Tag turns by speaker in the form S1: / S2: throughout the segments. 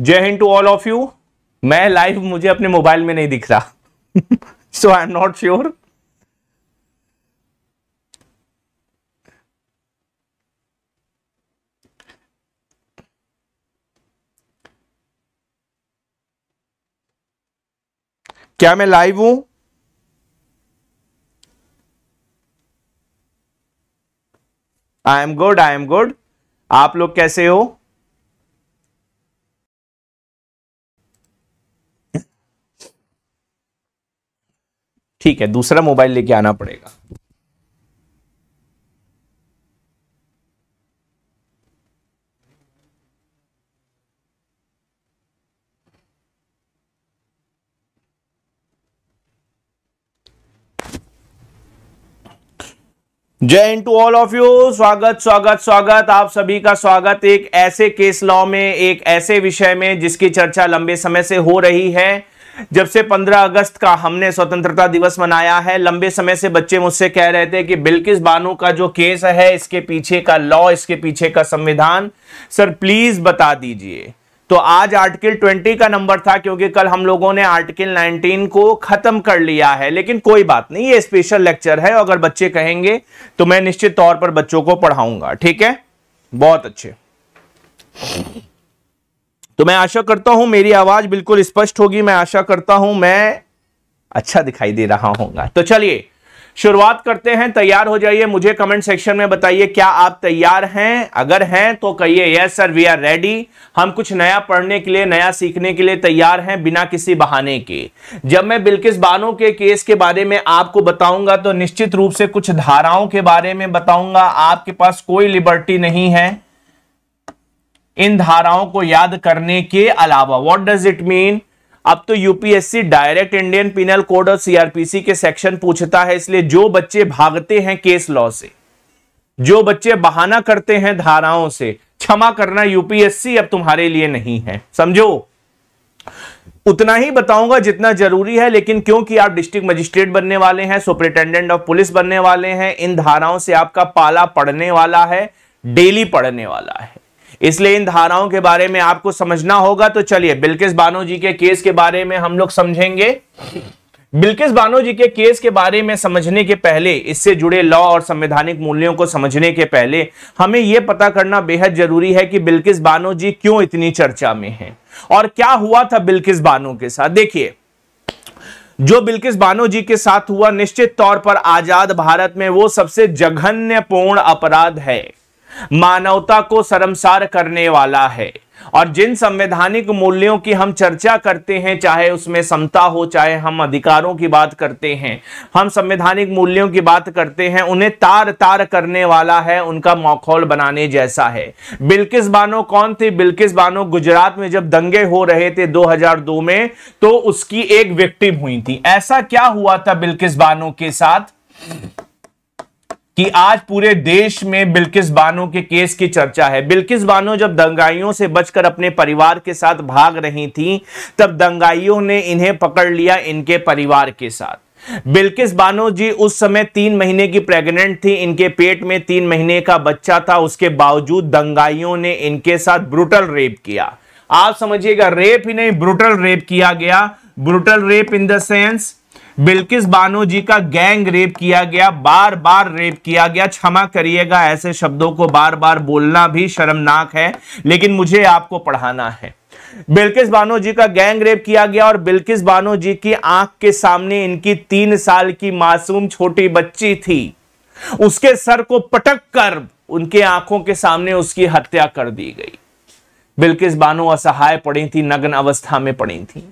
S1: जय Hind to all of you मैं live मुझे अपने मोबाइल में नहीं दिख रहा so I am not sure क्या मैं लाइव हूं I am good I am good आप लोग कैसे हो ठीक है दूसरा मोबाइल लेके आना पड़ेगा जय Hind to all of you स्वागत स्वागत स्वागत आप सभी का स्वागत एक ऐसे केस लॉ में एक ऐसे विषय में जिसकी चर्चा लंबे समय से हो रही है जब से 15 अगस्त का हमने स्वतंत्रता दिवस मनाया है लंबे समय से बच्चे मुझसे कह रहे थे कि बिल्किस बानो का जो केस है इसके पीछे का लॉ इसके पीछे का संविधान सर प्लीज बता दीजिए तो आज आर्टिकल 20 का नंबर था क्योंकि कल हम लोगों ने आर्टिकल 19 को खत्म कर लिया है लेकिन कोई बात नहीं ये स्पेशल लेक्चर है अगर बच्चे कहेंगे तो मैं निश्चित तौर पर बच्चों को पढ़ाऊंगा ठीक है बहुत अच्छे तो मैं आशा करता हूं मेरी आवाज बिल्कुल स्पष्ट होगी मैं आशा करता हूं मैं अच्छा दिखाई दे रहा होगा तो चलिए शुरुआत करते हैं तैयार हो जाइए मुझे कमेंट सेक्शन में बताइए क्या आप तैयार हैं अगर हैं तो कहिए yes sir we are ready हम कुछ नया पढ़ने के लिए नया सीखने के लिए तैयार हैं बिना किसी बहाने के जब मैं बिल्किस बानो के केस के बारे में आपको बताऊंगा तो निश्चित रूप से कुछ धाराओं के बारे में बताऊंगा आपके पास कोई लिबर्टी नहीं है इन धाराओं को याद करने के अलावा वॉट डज इट मीन अब तो UPSC direct Indian penal code और सीआरपीसी के सेक्शन पूछता है इसलिए जो बच्चे भागते हैं केस लॉ से जो बच्चे बहाना करते हैं धाराओं से क्षमा करना यूपीएससी अब तुम्हारे लिए नहीं है समझो उतना ही बताऊंगा जितना जरूरी है लेकिन क्योंकि आप डिस्ट्रिक्ट मजिस्ट्रेट बनने वाले हैं सुपरिटेंडेंट ऑफ पुलिस बनने वाले हैं इन धाराओं से आपका पाला पढ़ने वाला है डेली पढ़ने वाला है इसलिए इन धाराओं के बारे में आपको समझना होगा तो चलिए बिल्किस बानो जी के केस के बारे में हम लोग समझेंगे बिल्किस बानो जी के केस के बारे में समझने के पहले इससे जुड़े लॉ और संवैधानिक मूल्यों को समझने के पहले हमें यह पता करना बेहद जरूरी है कि बिल्किस बानो जी क्यों इतनी चर्चा में हैं और क्या हुआ था बिल्किस बानो के साथ देखिए जो बिल्किस बानो जी के साथ हुआ निश्चित तौर पर आजाद भारत में वो सबसे जघन्यपूर्ण अपराध है मानवता को शर्मसार करने वाला है और जिन संवैधानिक मूल्यों की हम चर्चा करते हैं चाहे उसमें समता हो चाहे हम अधिकारों की बात करते हैं हम संवैधानिक मूल्यों की बात करते हैं उन्हें तार तार करने वाला है उनका मौखौल बनाने जैसा है बिल्किस बानो कौन थे बिल्किस बानो गुजरात में जब दंगे हो रहे थे 2002 में तो उसकी एक विक्टिम हुई थी ऐसा क्या हुआ था बिल्किस बानो के साथ कि आज पूरे देश में बिल्किस बानो के केस की चर्चा है बिल्किस बानो जब दंगाइयों से बचकर अपने परिवार के साथ भाग रही थी तब दंगाइयों ने इन्हें पकड़ लिया इनके परिवार के साथ बिल्किस बानो जी उस समय तीन महीने की प्रेग्नेंट थी इनके पेट में तीन महीने का बच्चा था उसके बावजूद दंगाइयों ने इनके साथ ब्रूटल रेप किया आप समझिएगा रेप ही नहीं ब्रूटल रेप किया गया brutal rape in the sense Bilkis Bano ji का गैंग रेप किया गया बार बार रेप किया गया क्षमा करिएगा ऐसे शब्दों को बार बार बोलना भी शर्मनाक है लेकिन मुझे आपको पढ़ाना है बिल्किस बानो जी का गैंग रेप किया गया और बिल्किस बानो जी की आंख के सामने इनकी तीन साल की मासूम छोटी बच्ची थी उसके सर को पटक कर उनके आंखों के सामने उसकी हत्या कर दी गई बिल्किस बानो असहाय पड़ी थी नग्न अवस्था में पड़ी थी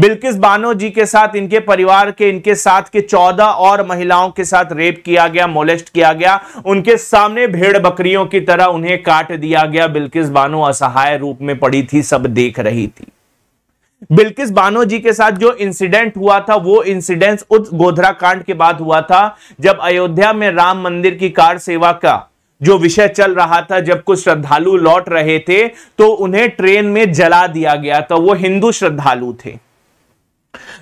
S1: बिल्किस बानो जी के साथ इनके परिवार के इनके साथ के चौदह और महिलाओं के साथ रेप किया गया मोलेस्ट किया गया उनके सामने भेड़ बकरियों की तरह उन्हें काट दिया गया बिल्किस बानो असहाय रूप में पड़ी थी सब देख रही थी बिल्किस बानो जी के साथ जो इंसिडेंट हुआ था वो इंसिडेंट उस गोधरा कांड के बाद हुआ था जब अयोध्या में राम मंदिर की कार सेवा का जो विषय चल रहा था जब कुछ श्रद्धालु लौट रहे थे तो उन्हें ट्रेन में जला दिया गया था वो हिंदू श्रद्धालु थे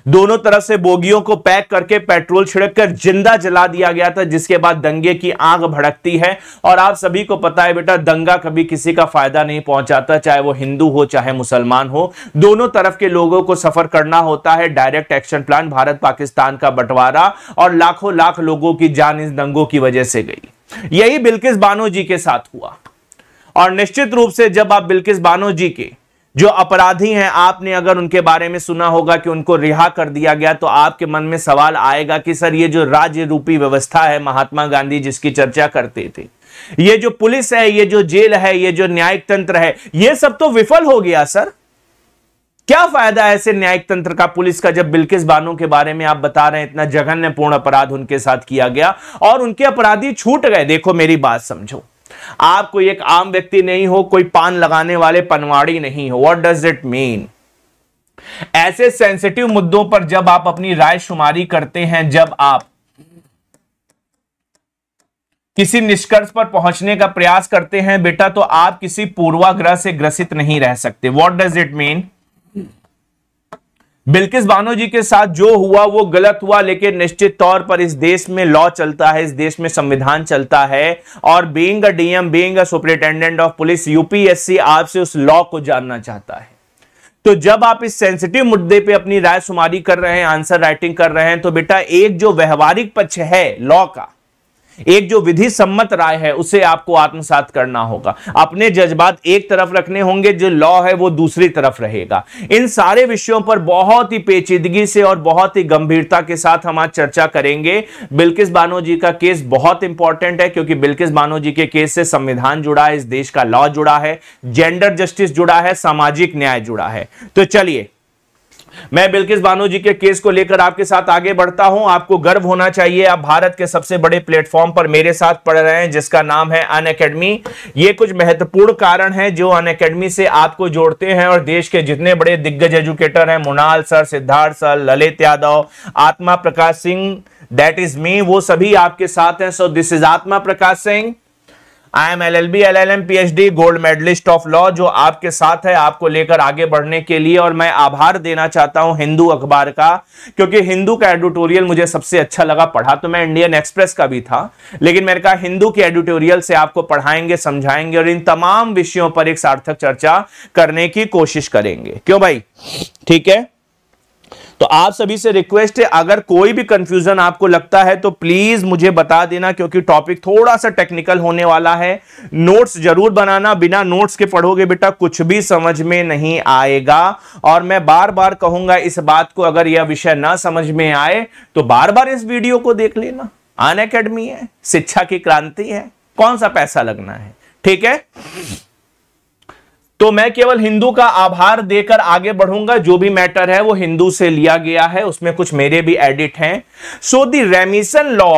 S1: दोनों तरफ से बोगियों को पैक करके पेट्रोल छिड़ककर जिंदा जला दिया गया था जिसके बाद दंगे की आग भड़कती है और आप सभी को पता है बेटा दंगा कभी किसी का फायदा नहीं पहुंचाता चाहे वो हिंदू हो चाहे मुसलमान हो दोनों तरफ के लोगों को सफर करना होता है direct action plan Bharat Pakistan का बंटवारा और लाखों लाख लोगों की जान इस दंगों की वजह से गई यही बिल्किस बानो जी के साथ हुआ और निश्चित रूप से जब आप बिल्किस बानो जी के जो अपराधी हैं आपने अगर उनके बारे में सुना होगा कि उनको रिहा कर दिया गया तो आपके मन में सवाल आएगा कि सर ये जो राज्य रूपी व्यवस्था है महात्मा गांधी जिसकी चर्चा करते थे ये जो पुलिस है ये जो जेल है ये जो न्यायिक तंत्र है ये सब तो विफल हो गया सर क्या फायदा ऐसे न्यायिक तंत्र का पुलिस का जब बिल्किस बानो के बारे में आप बता रहे हैं इतना जघन्यपूर्ण अपराध उनके साथ किया गया और उनके अपराधी छूट गए देखो मेरी बात समझो आप कोई एक आम व्यक्ति नहीं हो कोई पान लगाने वाले पनवाड़ी नहीं हो वॉट डज इट मीन ऐसे सेंसिटिव मुद्दों पर जब आप अपनी राय शुमारी करते हैं जब आप किसी निष्कर्ष पर पहुंचने का प्रयास करते हैं बेटा तो आप किसी पूर्वाग्रह से ग्रसित नहीं रह सकते what does it mean Bilkis Bano ji के साथ जो हुआ वो गलत हुआ लेकिन निश्चित तौर पर इस देश में लॉ चलता है इस देश में संविधान चलता है और being a DM being a superintendent of police UPSC आपसे उस लॉ को जानना चाहता है तो जब आप इस सेंसिटिव मुद्दे पे अपनी राय सुमारी कर रहे हैं आंसर राइटिंग कर रहे हैं तो बेटा एक जो व्यवहारिक पक्ष है लॉ का एक जो विधि सम्मत राय है उसे आपको आत्मसात करना होगा अपने जज्बात एक तरफ रखने होंगे जो लॉ है वो दूसरी तरफ रहेगा इन सारे विषयों पर बहुत ही पेचीदगी से और बहुत ही गंभीरता के साथ हम आज चर्चा करेंगे बिल्किस बानो जी का केस बहुत इंपॉर्टेंट है क्योंकि बिल्किस बानो जी के केस से संविधान जुड़ा है इस देश का लॉ जुड़ा है जेंडर जस्टिस जुड़ा है सामाजिक न्याय जुड़ा है तो चलिए मैं बिल्किस बानो जी के केस को लेकर आपके साथ आगे बढ़ता हूं आपको गर्व होना चाहिए आप भारत के सबसे बड़े प्लेटफॉर्म पर मेरे साथ पढ़ रहे हैं जिसका नाम है अन अकेडमी ये कुछ महत्वपूर्ण कारण है जो अन अकेडमी से आपको जोड़ते हैं और देश के जितने बड़े दिग्गज एजुकेटर हैं Munal sir Siddharth sir Lalit Yadav Atma Prakash Singh that is me वो सभी आपके साथ हैं so this is Atma Prakash Singh I am L L B L L M P H D gold medallist of law जो आपके साथ है आपको लेकर आगे बढ़ने के लिए और मैं आभार देना चाहता हूं हिंदू अखबार का क्योंकि हिंदू का एडिटोरियल मुझे सबसे अच्छा लगा पढ़ा तो मैं इंडियन एक्सप्रेस का भी था लेकिन मैंने कहा हिंदू के एडिटोरियल से आपको पढ़ाएंगे समझाएंगे और इन तमाम विषयों पर एक सार्थक चर्चा करने की कोशिश करेंगे क्यों भाई ठीक है तो आप सभी से रिक्वेस्ट है अगर कोई भी कंफ्यूजन आपको लगता है तो प्लीज मुझे बता देना क्योंकि टॉपिक थोड़ा सा टेक्निकल होने वाला है नोट्स जरूर बनाना बिना नोट्स के पढ़ोगे बेटा कुछ भी समझ में नहीं आएगा और मैं बार बार कहूंगा इस बात को अगर यह विषय ना समझ में आए तो बार बार इस वीडियो को देख लेना अन है शिक्षा की क्रांति है कौन सा पैसा लगना है ठीक है तो मैं केवल हिंदू का आभार देकर आगे बढ़ूंगा जो भी मैटर है वो हिंदू से लिया गया है उसमें कुछ मेरे भी एडिट हैं so the remission law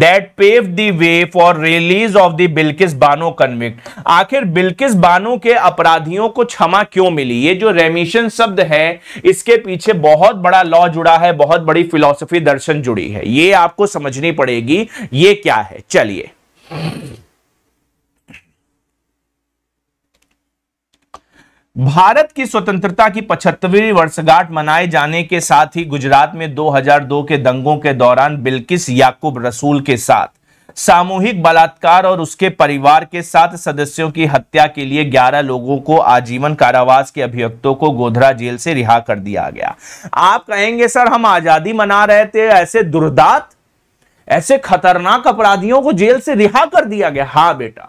S1: that pave the way for release of the Bilkis Bano convict आखिर बिल्किस बानो के अपराधियों को क्षमा क्यों मिली ये जो रेमिशन शब्द है इसके पीछे बहुत बड़ा लॉ जुड़ा है बहुत बड़ी फिलोसफी दर्शन जुड़ी है ये आपको समझनी पड़ेगी ये क्या है चलिए भारत की स्वतंत्रता की पचहत्तरवीं वर्षगांठ मनाए जाने के साथ ही गुजरात में 2002 के दंगों के दौरान बिल्किस याकूब रसूल के साथ सामूहिक बलात्कार और उसके परिवार के सात सदस्यों की हत्या के लिए 11 लोगों को आजीवन कारावास के अभियुक्तों को गोधरा जेल से रिहा कर दिया गया आप कहेंगे सर हम आजादी मना रहे थे ऐसे दुर्दात ऐसे खतरनाक अपराधियों को जेल से रिहा कर दिया गया हाँ बेटा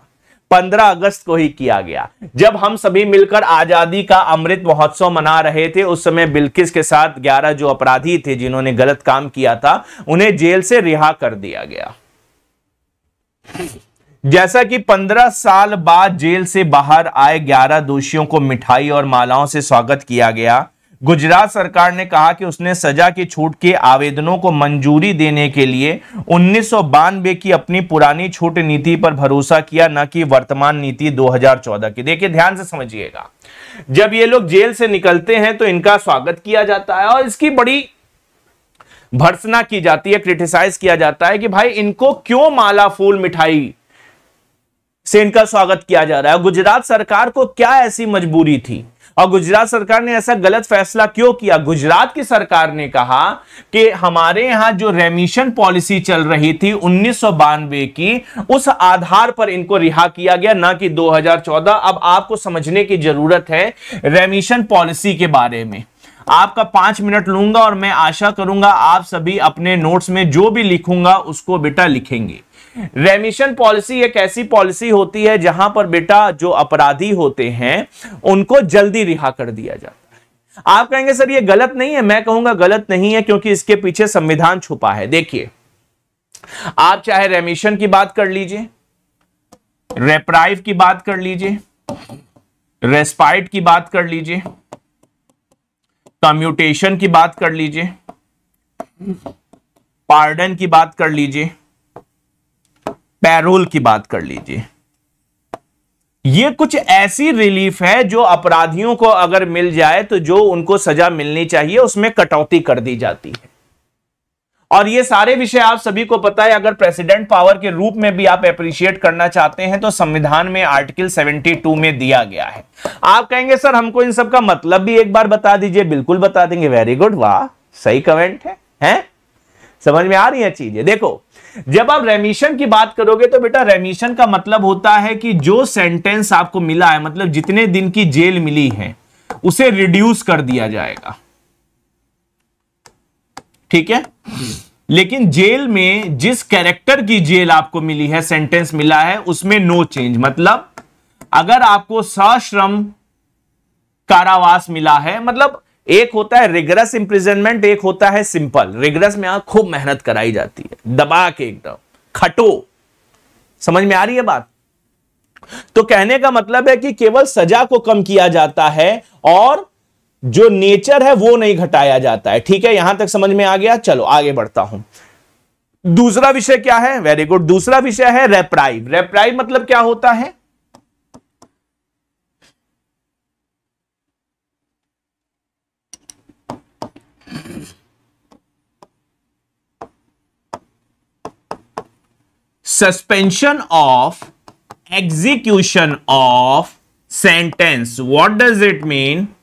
S1: 15 अगस्त को ही किया गया जब हम सभी मिलकर आजादी का अमृत महोत्सव मना रहे थे उस समय बिल्किस के साथ 11 जो अपराधी थे जिन्होंने गलत काम किया था उन्हें जेल से रिहा कर दिया गया जैसा कि 15 साल बाद जेल से बाहर आए 11 दोषियों को मिठाई और मालाओं से स्वागत किया गया गुजरात सरकार ने कहा कि उसने सजा की छूट के आवेदनों को मंजूरी देने के लिए उन्नीस की अपनी पुरानी छूट नीति पर भरोसा किया न कि वर्तमान नीति 2014 की देखिए ध्यान से समझिएगा जब ये लोग जेल से निकलते हैं तो इनका स्वागत किया जाता है और इसकी बड़ी भर्सना की जाती है क्रिटिसाइज किया जाता है कि भाई इनको क्यों माला फूल मिठाई से इनका स्वागत किया जा रहा है गुजरात सरकार को क्या ऐसी मजबूरी थी और गुजरात सरकार ने ऐसा गलत फैसला क्यों किया गुजरात की सरकार ने कहा कि हमारे यहां जो रेमिशन पॉलिसी चल रही थी उन्नीस की उस आधार पर इनको रिहा किया गया ना कि 2014 अब आपको समझने की जरूरत है रेमिशन पॉलिसी के बारे में आपका पांच मिनट लूंगा और मैं आशा करूंगा आप सभी अपने नोट्स में जो भी लिखूंगा उसको बेटा लिखेंगे रेमिशन पॉलिसी एक ऐसी पॉलिसी होती है जहां पर बेटा जो अपराधी होते हैं उनको जल्दी रिहा कर दिया जाता है आप कहेंगे सर ये गलत नहीं है मैं कहूंगा गलत नहीं है क्योंकि इसके पीछे संविधान छुपा है देखिए आप चाहे रेमिशन की बात कर लीजिए रेप्राइव की बात कर लीजिए रेस्पाइट की बात कर लीजिए कम्यूटेशन की बात कर लीजिए पार्डन की बात कर लीजिए पैरोल की बात कर लीजिए ये कुछ ऐसी रिलीफ है जो अपराधियों को अगर मिल जाए तो जो उनको सजा मिलनी चाहिए उसमें कटौती कर दी जाती है और ये सारे विषय आप सभी को पता है अगर प्रेसिडेंट पावर के रूप में भी आप अप्रिशिएट करना चाहते हैं तो संविधान में आर्टिकल 72 में दिया गया है आप कहेंगे सर हमको इन सब का मतलब भी एक बार बता दीजिए बिल्कुल बता देंगे वेरी गुड वाह सही कमेंट है है समझ में आ रही है चीजें देखो जब आप रेमिशन की बात करोगे तो बेटा रेमिशन का मतलब होता है कि जो सेंटेंस आपको मिला है मतलब जितने दिन की जेल मिली है उसे रिड्यूस कर दिया जाएगा ठीक है लेकिन जेल में जिस कैरेक्टर की जेल आपको मिली है सेंटेंस मिला है उसमें नो चेंज मतलब अगर आपको सश्रम कारावास मिला है मतलब एक होता है रिग्रस इंप्रिजनमेंट एक होता है सिंपल रिग्रस में आप खूब मेहनत कराई जाती है दबा के एकदम खटो समझ में आ रही है बात तो कहने का मतलब है कि केवल सजा को कम किया जाता है और जो नेचर है वो नहीं घटाया जाता है ठीक है यहां तक समझ में आ गया चलो आगे बढ़ता हूं दूसरा विषय क्या है वेरी गुड दूसरा विषय है रेप्राइव रेप्राइव मतलब क्या होता है suspension of execution of sentence. What does it mean?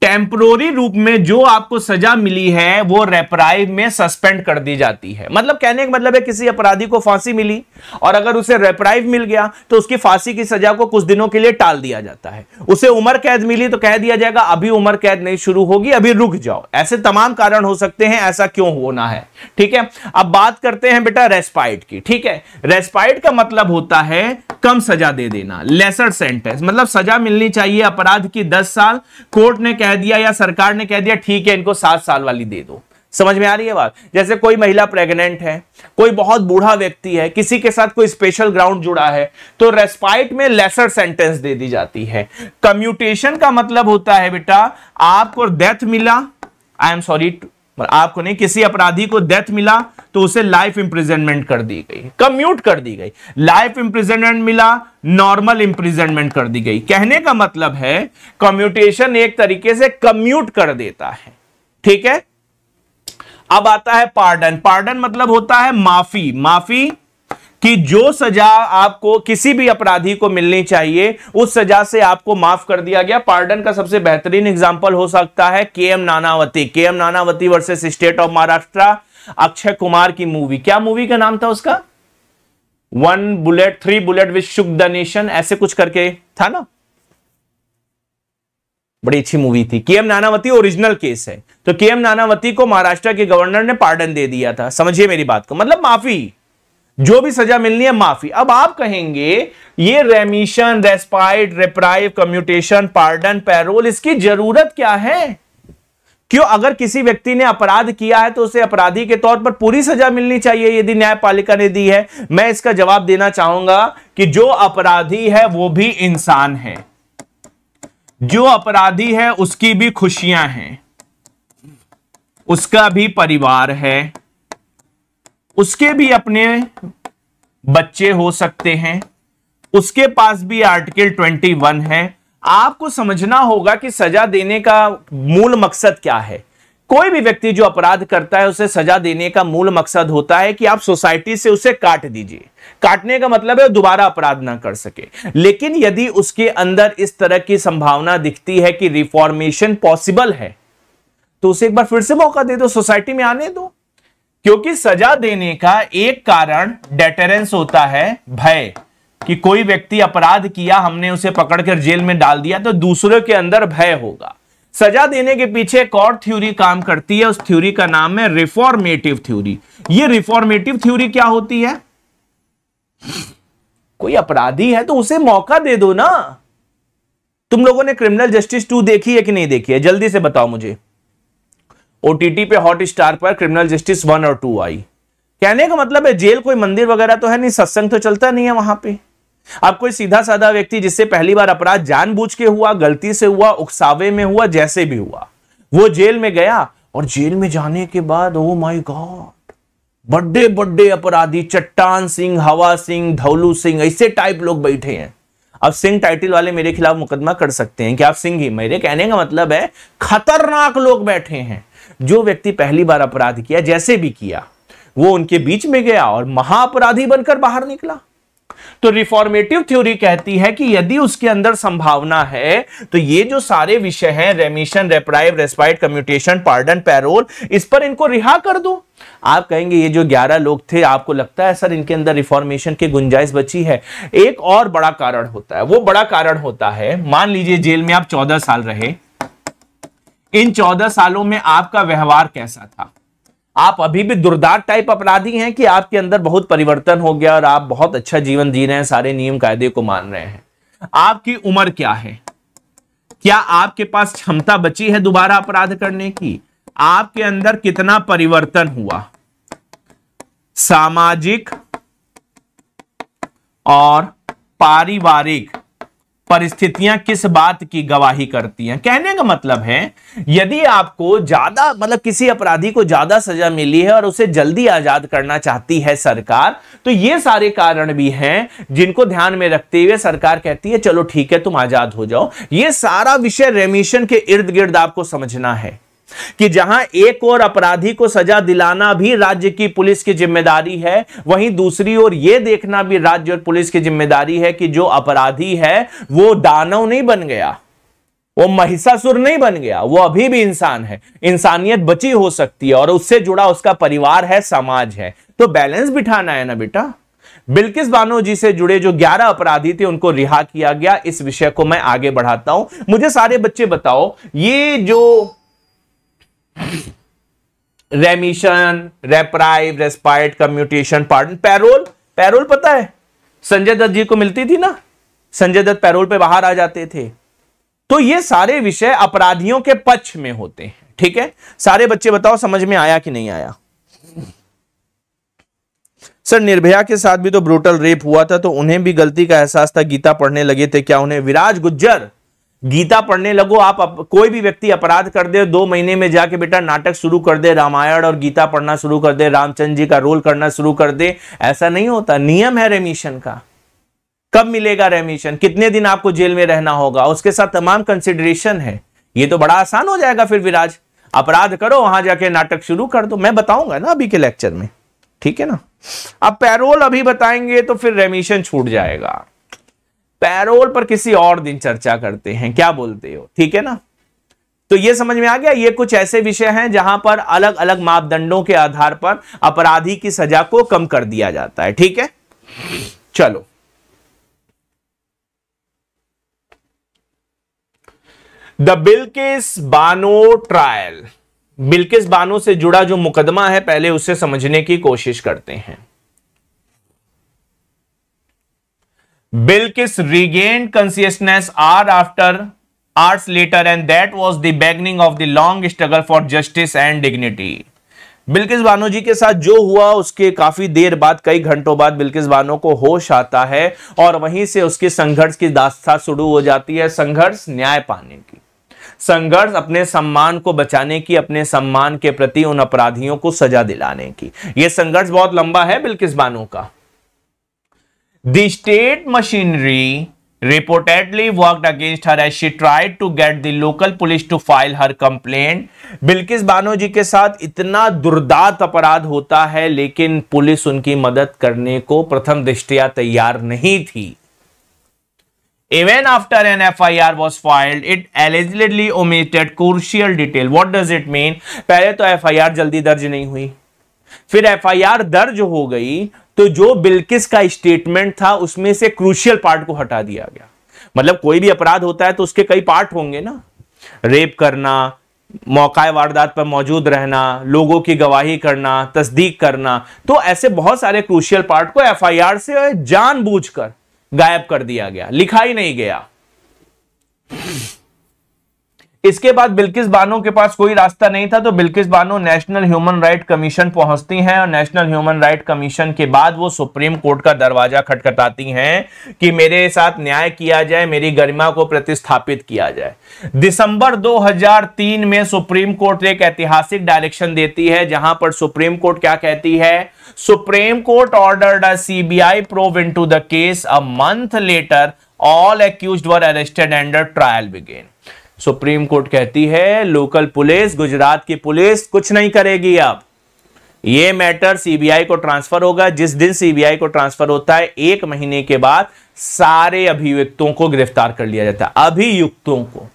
S1: Temporary रूप में जो आपको सजा मिली है वो रेपराइव में सस्पेंड कर दी जाती है मतलब कहने का मतलब है किसी अपराधी को फांसी मिली और अगर उसे रेपराइव मिल गया तो उसकी फांसी की सजा को कुछ दिनों के लिए टाल दिया जाता है उसे उम्र कैद मिली तो कह दिया जाएगा अभी उम्र कैद नहीं शुरू होगी अभी रुक जाओ ऐसे तमाम कारण हो सकते हैं ऐसा क्यों होना है ठीक है अब बात करते हैं बेटा रेस्पाइट की ठीक है रेस्पाइट का मतलब होता है कम सजा दे देना लेसर सेंटेंस मतलब सजा मिलनी चाहिए अपराध की दस साल कोर्ट ने कह कह दिया या सरकार ने कह दिया ठीक है इनको सात साल वाली दे दो समझ में आ रही है बात जैसे कोई महिला प्रेग्नेंट है कोई बहुत बूढ़ा व्यक्ति है किसी के साथ कोई स्पेशल ग्राउंड जुड़ा है तो रेस्पाइट में लेसर सेंटेंस दे दी जाती है कम्यूटेशन का मतलब होता है बेटा आपको डेथ मिला आई एम सॉरी आपको नहीं किसी अपराधी को डेथ मिला तो उसे लाइफ इंप्रिजनमेंट कर दी गई कम्यूट कर दी गई लाइफ इंप्रिजनमेंट मिला नॉर्मल इंप्रिजनमेंट कर दी गई कहने का मतलब है कम्यूटेशन एक तरीके से कम्यूट कर देता है ठीक है अब आता है पार्डन पार्डन मतलब होता है माफी माफी कि जो सजा आपको किसी भी अपराधी को मिलनी चाहिए उस सजा से आपको माफ कर दिया गया पार्डन का सबसे बेहतरीन एग्जाम्पल हो सकता है के M Nanavati K M Nanavati versus state of Maharashtra Akshay Kumar की मूवी क्या मूवी का नाम था उसका one bullet three bullet with shook the nation ऐसे कुछ करके था ना बड़ी अच्छी मूवी थी के एम नानावती ओरिजिनल केस है तो के एम नानावती को महाराष्ट्र के गवर्नर ने पार्डन दे दिया था समझिए मेरी बात को मतलब माफी जो भी सजा मिलनी है माफी अब आप कहेंगे ये remission respite reprieve commutation pardon parole इसकी जरूरत क्या है क्यों अगर किसी व्यक्ति ने अपराध किया है तो उसे अपराधी के तौर पर पूरी सजा मिलनी चाहिए यदि न्यायपालिका ने दी है मैं इसका जवाब देना चाहूंगा कि जो अपराधी है वो भी इंसान है जो अपराधी है उसकी भी खुशियां हैं उसका भी परिवार है उसके भी अपने बच्चे हो सकते हैं उसके पास भी आर्टिकल 21 है आपको समझना होगा कि सजा देने का मूल मकसद क्या है कोई भी व्यक्ति जो अपराध करता है उसे सजा देने का मूल मकसद होता है कि आप सोसाइटी से उसे काट दीजिए काटने का मतलब है दोबारा अपराध ना कर सके लेकिन यदि उसके अंदर इस तरह की संभावना दिखती है कि रिफॉर्मेशन पॉसिबल है तो उसे एक बार फिर से मौका दे दो सोसाइटी में आने दो क्योंकि सजा देने का एक कारण डेटरेंस होता है भय कि कोई व्यक्ति अपराध किया हमने उसे पकड़कर जेल में डाल दिया तो दूसरों के अंदर भय होगा सजा देने के पीछे एक और थ्योरी काम करती है उस थ्योरी का नाम है रिफॉर्मेटिव थ्योरी ये रिफॉर्मेटिव थ्योरी क्या होती है कोई अपराधी है तो उसे मौका दे दो ना तुम लोगों ने क्रिमिनल जस्टिस टू देखी है कि नहीं देखी है जल्दी से बताओ मुझे ओटीटी पे हॉट स्टार पर क्रिमिनल जस्टिस वन और टू आई कहने का मतलब है जेल कोई मंदिर वगैरह तो है नहीं सत्संग तो चलता नहीं है वहां पे अब कोई सीधा साधा व्यक्ति जिससे पहली बार अपराध जानबूझ के हुआ गलती से हुआ उकसावे में हुआ जैसे भी हुआ वो जेल में गया और जेल में जाने के बाद ओ माई गॉड बड़े बड़े अपराधी चट्टान सिंह हवा सिंह धौलू सिंह ऐसे टाइप लोग बैठे हैं अब सिंह टाइटल वाले मेरे खिलाफ मुकदमा कर सकते हैं कि आप सिंह ही मेरे कहने का मतलब है खतरनाक लोग बैठे हैं जो व्यक्ति पहली बार अपराध किया जैसे भी किया वो उनके बीच में गया और महाअपराधी बनकर बाहर निकला तो रिफॉर्मेटिव थ्योरी कहती है कि यदि उसके अंदर संभावना है तो ये जो सारे विषय हैं remission reprieve respite commutation pardon parole इस पर इनको रिहा कर दो आप कहेंगे ये जो 11 लोग थे आपको लगता है सर इनके अंदर रिफॉर्मेशन की गुंजाइश बची है एक और बड़ा कारण होता है वो बड़ा कारण होता है मान लीजिए जेल में आप चौदह साल रहे इन चौदह सालों में आपका व्यवहार कैसा था आप अभी भी दुर्दार टाइप अपराधी हैं कि आपके अंदर बहुत परिवर्तन हो गया और आप बहुत अच्छा जीवन जी रहे हैं सारे नियम कायदे को मान रहे हैं आपकी उम्र क्या है क्या आपके पास क्षमता बची है दोबारा अपराध करने की आपके अंदर कितना परिवर्तन हुआ सामाजिक और पारिवारिक परिस्थितियां किस बात की गवाही करती हैं कहने का मतलब है यदि आपको ज्यादा मतलब किसी अपराधी को ज्यादा सजा मिली है और उसे जल्दी आजाद करना चाहती है सरकार तो ये सारे कारण भी हैं जिनको ध्यान में रखते हुए सरकार कहती है चलो ठीक है तुम आजाद हो जाओ ये सारा विषय रेमिशन के इर्द गिर्द आपको समझना है कि जहां एक और अपराधी को सजा दिलाना भी राज्य की पुलिस की जिम्मेदारी है वहीं दूसरी ओर यह देखना भी राज्य और पुलिस की जिम्मेदारी है कि जो अपराधी है वो दानव नहीं बन गया वो महिषासुर नहीं बन गया वो अभी भी इंसान है इंसानियत बची हो सकती है और उससे जुड़ा उसका परिवार है समाज है तो बैलेंस बिठाना है ना बेटा बिल्किस बानो जी से जुड़े जो 11 अपराधी थे उनको रिहा किया गया इस विषय को मैं आगे बढ़ाता हूं मुझे सारे बच्चे बताओ ये जो remission reprieve respite commutation pardon parole parole पता है संजय दत्त जी को मिलती थी ना संजय दत्त पैरोल पे बाहर आ जाते थे तो ये सारे विषय अपराधियों के पक्ष में होते हैं ठीक है सारे बच्चे बताओ समझ में आया कि नहीं आया सर निर्भया के साथ भी तो ब्रूटल रेप हुआ था तो उन्हें भी गलती का एहसास था गीता पढ़ने लगे थे क्या उन्हें विराज गुज्जर गीता पढ़ने लगो आप अप, कोई भी व्यक्ति अपराध कर दे दो महीने में जाके बेटा नाटक शुरू कर दे रामायण और गीता पढ़ना शुरू कर दे रामचंद्र जी का रोल करना शुरू कर दे ऐसा नहीं होता नियम है रेमिशन का कब मिलेगा रेमिशन कितने दिन आपको जेल में रहना होगा उसके साथ तमाम कंसिडरेशन है ये तो बड़ा आसान हो जाएगा फिर विराज अपराध करो वहां जाके नाटक शुरू कर दो मैं बताऊंगा ना अभी के लेक्चर में ठीक है ना अब पैरोल अभी बताएंगे तो फिर रेमिशन छूट जाएगा पैरोल पर किसी और दिन चर्चा करते हैं क्या बोलते हो ठीक है ना तो ये समझ में आ गया ये कुछ ऐसे विषय हैं जहां पर अलग अलग मापदंडों के आधार पर अपराधी की सजा को कम कर दिया जाता है ठीक है चलो द बिल्किस बानो ट्रायल बिल्किस बानो से जुड़ा जो मुकदमा है पहले उसे समझने की कोशिश करते हैं Bilkis regain consciousness are after hours later and that was the beginning of the long struggle for justice and dignity Bilkis Bano ji के साथ जो हुआ उसके काफी देर बाद कई घंटों बाद बिल्किस बानो को होश आता है और वहीं से उसके संघर्ष की दास्ता शुरू हो जाती है संघर्ष न्याय पाने की संघर्ष अपने सम्मान को बचाने की अपने सम्मान के प्रति उन अपराधियों को सजा दिलाने की यह संघर्ष बहुत लंबा है बिल्किस बानो का The state machinery reportedly worked against her as she tried to get the local police to file her complaint. Bilkis Bano ji के साथ इतना दुर्दात अपराध होता है लेकिन पुलिस उनकी मदद करने को प्रथम दृष्टिया तैयार नहीं थी Even after an FIR was filed, it allegedly omitted crucial detail. What does it mean? पहले तो FIR जल्दी दर्ज नहीं हुई फिर एफआईआर दर्ज हो गई तो जो बिल्किस का स्टेटमेंट था उसमें से क्रूशियल पार्ट को हटा दिया गया मतलब कोई भी अपराध होता है तो उसके कई पार्ट होंगे ना रेप करना मौका वारदात पर मौजूद रहना लोगों की गवाही करना तस्दीक करना तो ऐसे बहुत सारे क्रूशियल पार्ट को एफआईआर से जानबूझकर गायब कर दिया गया लिखा ही नहीं गया इसके बाद बिल्किस बानो के पास कोई रास्ता नहीं था तो Bilkis Bano national human right commission पहुंचती हैं और नेशनल ह्यूमन राइट कमीशन के बाद वो सुप्रीम कोर्ट का दरवाजा खटखटाती हैं कि मेरे साथ न्याय किया जाए मेरी गरिमा को प्रतिस्थापित किया जाए दिसंबर 2003 में सुप्रीम कोर्ट एक ऐतिहासिक डायरेक्शन देती है जहां पर सुप्रीम कोर्ट क्या कहती है supreme court order a CBI probe into the case a month later all accused were arrested and a trial began supreme court कहती है लोकल पुलिस गुजरात की पुलिस कुछ नहीं करेगी अब यह मैटर सीबीआई को ट्रांसफर होगा जिस दिन सीबीआई को ट्रांसफर होता है एक महीने के बाद सारे अभियुक्तों को गिरफ्तार कर लिया जाता है अभियुक्तों को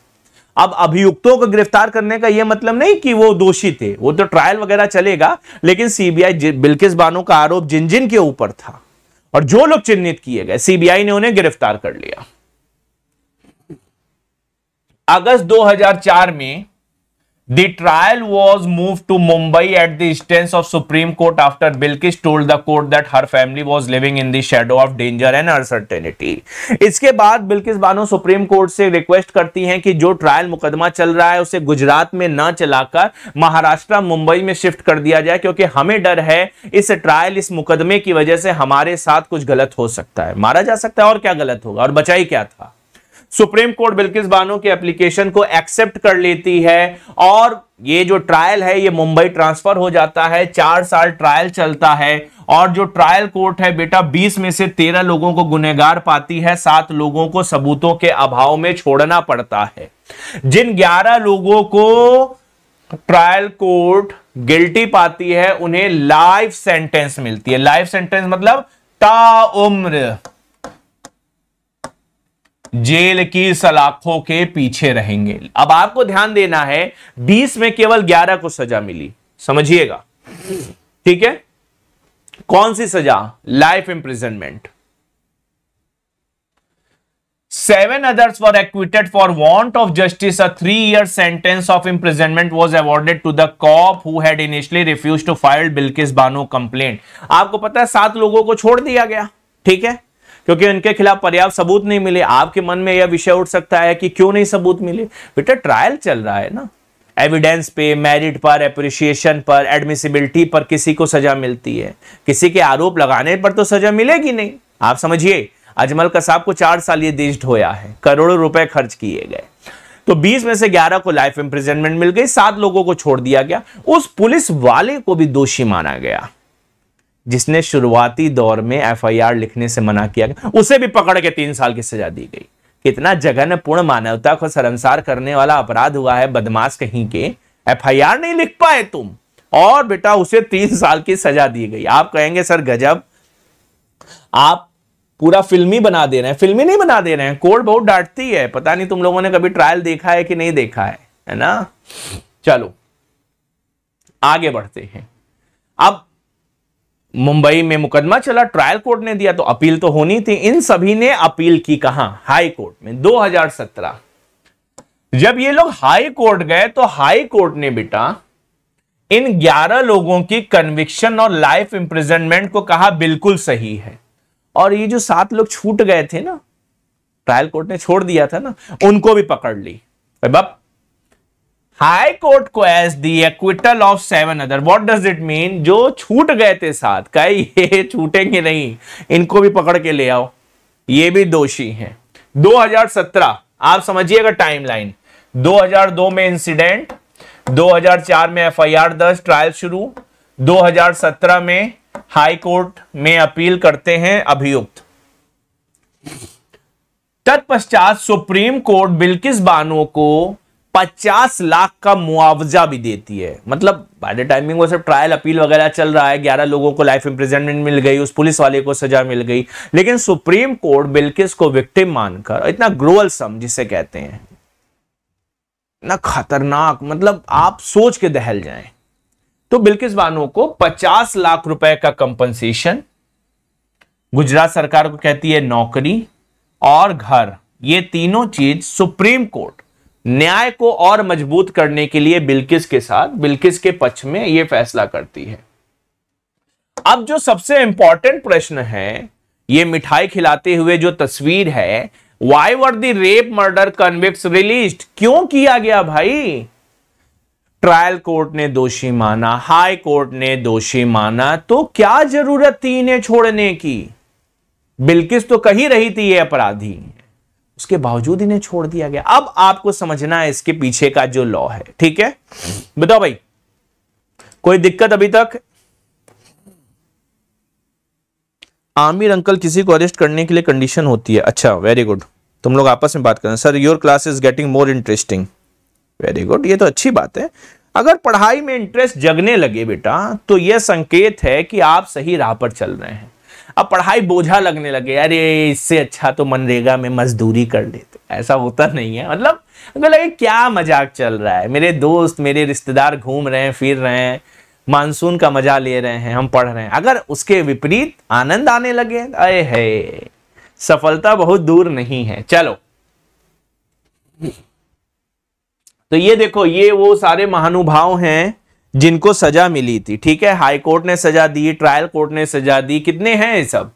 S1: अब अभियुक्तों को गिरफ्तार करने का यह मतलब नहीं कि वो दोषी थे वो तो ट्रायल वगैरह चलेगा लेकिन सीबीआई बिल्किस बानो का आरोप जिन जिन के ऊपर था और जो लोग चिन्हित किए गए सीबीआई ने उन्हें गिरफ्तार कर लिया अगस्त 2004 में the trial was move to Mumbai at the instance of supreme court after Bilkis told the court that her family was living in the of danger and uncertainty इसके बाद बिल्किस बानो सुप्रीम कोर्ट से रिक्वेस्ट करती हैं कि जो ट्रायल मुकदमा चल रहा है उसे गुजरात में ना चलाकर महाराष्ट्र मुंबई में शिफ्ट कर दिया जाए क्योंकि हमें डर है इस ट्रायल इस मुकदमे की वजह से हमारे साथ कुछ गलत हो सकता है मारा जा सकता है और क्या गलत होगा और बचाई क्या था सुप्रीम कोर्ट बिल्किस बानो के एप्लीकेशन को एक्सेप्ट कर लेती है और ये जो ट्रायल है ये मुंबई ट्रांसफर हो जाता है चार साल ट्रायल चलता है और जो ट्रायल कोर्ट है बेटा 20 में से 13 लोगों को गुनेगार पाती है सात लोगों को सबूतों के अभाव में छोड़ना पड़ता है जिन 11 लोगों को ट्रायल कोर्ट गिल्टी पाती है उन्हें लाइफ सेंटेंस मिलती है लाइफ सेंटेंस मतलब ता उम्र जेल की सलाखों के पीछे रहेंगे अब आपको ध्यान देना है बीस में केवल ग्यारह को सजा मिली समझिएगा ठीक है कौन सी सजा life imprisonment seven others for acquitted for want of justice a three year sentence of imprisonment was awarded to the cop who had initially refuse to file Bilkis Bano complain आपको पता है सात लोगों को छोड़ दिया गया ठीक है क्योंकि उनके खिलाफ पर्याप्त सबूत नहीं मिले आपके मन में यह विषय उठ सकता है कि क्यों नहीं सबूत मिले बेटा ट्रायल चल रहा है ना एविडेंस पे मेरिट पर अप्रिशिएशन पर एडमिसिबिलिटी पर किसी को सजा मिलती है किसी के आरोप लगाने पर तो सजा मिलेगी नहीं आप समझिए अजमल कसाब को चार साल ये देश ढोया है करोड़ों रुपए खर्च किए गए तो 20 में से 11 को लाइफ इम्प्रिजनमेंट मिल गई सात लोगों को छोड़ दिया गया उस पुलिस वाले को भी दोषी माना गया जिसने शुरुआती दौर में एफआईआर लिखने से मना किया गया उसे भी पकड़ के तीन साल की सजा दी गई कितना पूर्ण मानवता को सरंसार करने वाला अपराध हुआ है बदमाश कहीं के एफआईआर नहीं लिख पाए तुम और बेटा उसे तीन साल की सजा दी गई आप कहेंगे सर गजब आप पूरा फिल्मी बना दे रहे हैं फिल्मी नहीं बना दे रहे हैं कोर्ट बहुत डांटती है पता नहीं तुम लोगों ने कभी ट्रायल देखा है कि नहीं देखा है है ना चलो आगे बढ़ते हैं अब मुंबई में मुकदमा चला ट्रायल कोर्ट ने दिया तो अपील तो होनी थी इन सभी ने अपील की कहा हाई कोर्ट में 2017 जब ये लोग हाई कोर्ट गए तो हाई कोर्ट ने बेटा इन 11 लोगों की कन्विक्शन और लाइफ इंप्रिजनमेंट को कहा बिल्कुल सही है और ये जो सात लोग छूट गए थे ना ट्रायल कोर्ट ने छोड़ दिया था ना उनको भी पकड़ ली बाप हाई कोर्ट को as the acquittal of seven other what does it mean जो छूट गए थे साथ का ये छूटेंगे नहीं इनको भी पकड़ के ले आओ ये भी दोषी हैं 2017 आप समझिएगा टाइमलाइन 2002 में इंसिडेंट 2004 में एफआईआर दर्ज ट्रायल शुरू 2017 में हाई कोर्ट में अपील करते हैं अभियुक्त तत्पश्चात सुप्रीम कोर्ट बिल्किस बानो को पचास लाख का मुआवजा भी देती है मतलब बाय द टाइमिंग वो सब ट्रायल अपील वगैरह चल रहा है ग्यारह लोगों को लाइफ इंप्रिजनमेंट मिल गई उस पुलिस वाले को सजा मिल गई लेकिन सुप्रीम कोर्ट बिल्किस को विक्टिम मानकर इतना ग्रोअल सम जिसे कहते हैं इतना खतरनाक मतलब आप सोच के दहल जाए तो बिल्किस बानो को पचास लाख रुपए का कंपनसेशन गुजरात सरकार को कहती है नौकरी और घर ये तीनों चीज सुप्रीम कोर्ट न्याय को और मजबूत करने के लिए बिल्किस के साथ बिल्किस के पक्ष में यह फैसला करती है अब जो सबसे इंपॉर्टेंट प्रश्न है ये मिठाई खिलाते हुए जो तस्वीर है why were the rape murder convicts release क्यों किया गया भाई ट्रायल कोर्ट ने दोषी माना हाई कोर्ट ने दोषी माना तो क्या जरूरत थी इन्हें छोड़ने की बिल्किस तो कही रही थी ये अपराधी उसके बावजूद इन्हें छोड़ दिया गया अब आपको समझना है इसके पीछे का जो लॉ है ठीक है बताओ भाई कोई दिक्कत अभी तक आमिर अंकल किसी को अरेस्ट करने के लिए कंडीशन होती है अच्छा वेरी गुड तुम लोग आपस में बात कर रहे हैं sir your class is getting more interesting very good ये तो अच्छी बात है अगर पढ़ाई में इंटरेस्ट जगने लगे बेटा तो यह संकेत है कि आप सही राह पर चल रहे हैं अब पढ़ाई बोझा लगने लगे अरे इससे अच्छा तो मनरेगा में मजदूरी कर लेते ऐसा होता नहीं है मतलब लगे क्या मजाक चल रहा है मेरे दोस्त मेरे रिश्तेदार घूम रहे हैं फिर रहे हैं मानसून का मजा ले रहे हैं हम पढ़ रहे हैं अगर उसके विपरीत आनंद आने लगे अरे है सफलता बहुत दूर नहीं है चलो तो ये देखो ये वो सारे महानुभाव हैं जिनको सजा मिली थी ठीक है हाई कोर्ट ने सजा दी ट्रायल कोर्ट ने सजा दी कितने हैं ये सब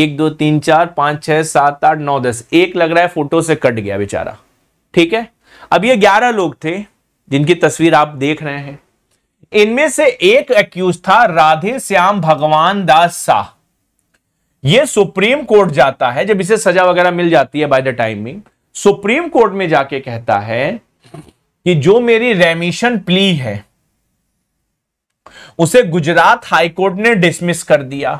S1: एक दो तीन चार पांच छह सात आठ नौ दस एक लग रहा है फोटो से कट गया बेचारा ठीक है अब ये ग्यारह लोग थे जिनकी तस्वीर आप देख रहे हैं इनमें से एक एक्यूज था राधे श्याम भगवान दास शाह ये सुप्रीम कोर्ट जाता है जब इसे सजा वगैरह मिल जाती है by the timing supreme court में जाके कहता है कि जो मेरी रेमिशन प्ली है उसे गुजरात हाईकोर्ट ने डिसमिस कर दिया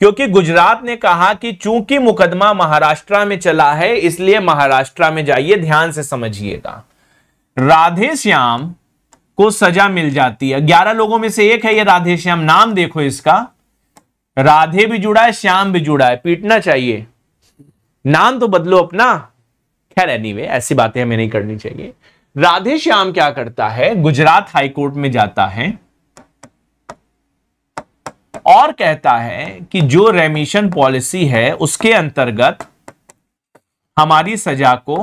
S1: क्योंकि गुजरात ने कहा कि चूंकि मुकदमा महाराष्ट्र में चला है इसलिए महाराष्ट्र में जाइए ध्यान से समझिएगा राधे श्याम को सजा मिल जाती है ग्यारह लोगों में से एक है ये राधे श्याम नाम देखो इसका राधे भी जुड़ा है श्याम भी जुड़ा है पीटना चाहिए नाम तो बदलो अपना खैर एनीवे ऐसी बातें हमें नहीं करनी चाहिए राधे श्याम क्या करता है गुजरात हाईकोर्ट में जाता है और कहता है कि जो रेमिशन पॉलिसी है उसके अंतर्गत हमारी सजा को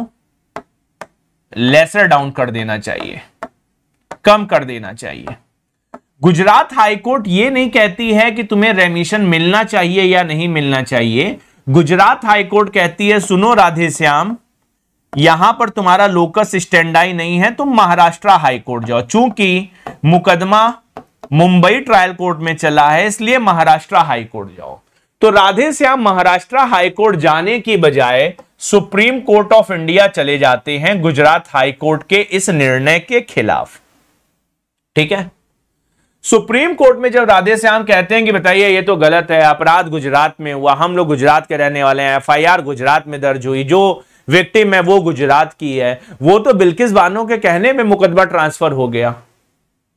S1: लेसर डाउन कर देना चाहिए कम कर देना चाहिए गुजरात हाईकोर्ट यह नहीं कहती है कि तुम्हें रेमिशन मिलना चाहिए या नहीं मिलना चाहिए गुजरात हाईकोर्ट कहती है सुनो राधे श्याम यहां पर तुम्हारा लोकस स्टैंडाई नहीं है तुम महाराष्ट्र हाईकोर्ट जाओ चूंकि मुकदमा मुंबई ट्रायल कोर्ट में चला है इसलिए महाराष्ट्र हाईकोर्ट जाओ तो राधे श्याम महाराष्ट्र हाईकोर्ट जाने की बजाय सुप्रीम कोर्ट ऑफ इंडिया चले जाते हैं गुजरात हाई कोर्ट के इस निर्णय के खिलाफ ठीक है सुप्रीम कोर्ट में जब राधे श्याम कहते हैं कि बताइए ये तो गलत है अपराध गुजरात में हुआ हम लोग गुजरात के रहने वाले हैं एफआईआर गुजरात में दर्ज हुई जो विक्टिम है वो गुजरात की है वो तो बिल्किस बानो के कहने में मुकदमा ट्रांसफर हो गया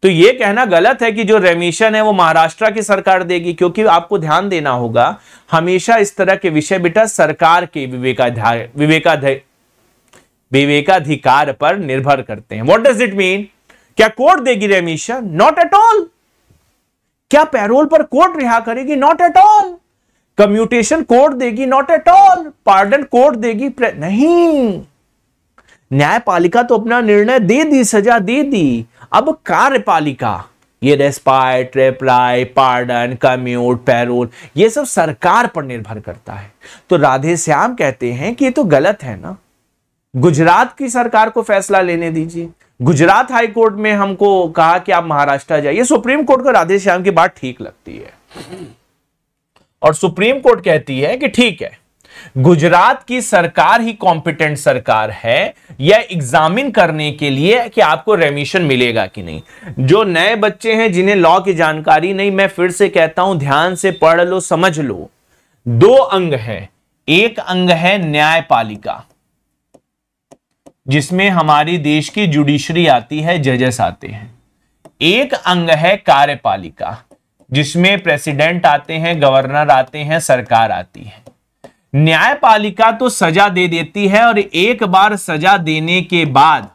S1: तो ये कहना गलत है कि जो रेमिशन है वो महाराष्ट्र की सरकार देगी क्योंकि आपको ध्यान देना होगा हमेशा इस तरह के विषय बेटा सरकार के विवेकाधार विवेकाधार विवेकाधिकार पर निर्भर करते हैं व्हाट डज इट मीन क्या कोर्ट देगी रेमिशन नॉट एट ऑल क्या पैरोल पर कोर्ट रिहा करेगी not at all commutation court देगी not at all pardon court देगी नहीं न्यायपालिका तो अपना निर्णय दे दी सजा दे दी अब कार्यपालिका ये respite reply pardon commute parole ये सब सरकार पर निर्भर करता है तो राधे श्याम कहते हैं कि ये तो गलत है ना गुजरात की सरकार को फैसला लेने दीजिए गुजरात हाई कोर्ट में हमको कहा कि आप महाराष्ट्र जाइए सुप्रीम कोर्ट को राधे श्याम की बात ठीक लगती है और सुप्रीम कोर्ट कहती है कि ठीक है गुजरात की सरकार ही कॉम्पिटेंट सरकार है यह एग्जामिन करने के लिए कि आपको रेमिशन मिलेगा कि नहीं जो नए बच्चे हैं जिन्हें लॉ की जानकारी नहीं मैं फिर से कहता हूं ध्यान से पढ़ लो समझ लो दो अंग है एक अंग है न्यायपालिका जिसमें हमारी देश की जुडिशरी आती है जजेस आते हैं एक अंग है कार्यपालिका जिसमें प्रेसिडेंट आते हैं गवर्नर आते हैं सरकार आती है न्यायपालिका तो सजा दे देती है और एक बार सजा देने के बाद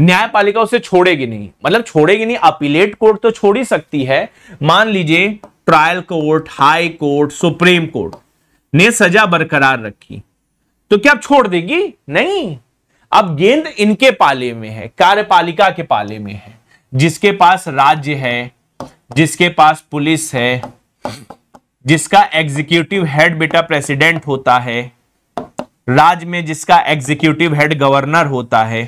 S1: न्यायपालिका उसे छोड़ेगी नहीं मतलब छोड़ेगी नहीं अपीलेट कोर्ट तो छोड़ ही सकती है मान लीजिए trial court high court supreme court ने सजा बरकरार रखी तो क्या आप छोड़ देगी नहीं अब गेंद इनके पाले में है कार्यपालिका के पाले में है जिसके पास राज्य है जिसके पास पुलिस है जिसका एग्जीक्यूटिव हेड बेटा प्रेसिडेंट होता है राज्य में जिसका एग्जीक्यूटिव हेड गवर्नर होता है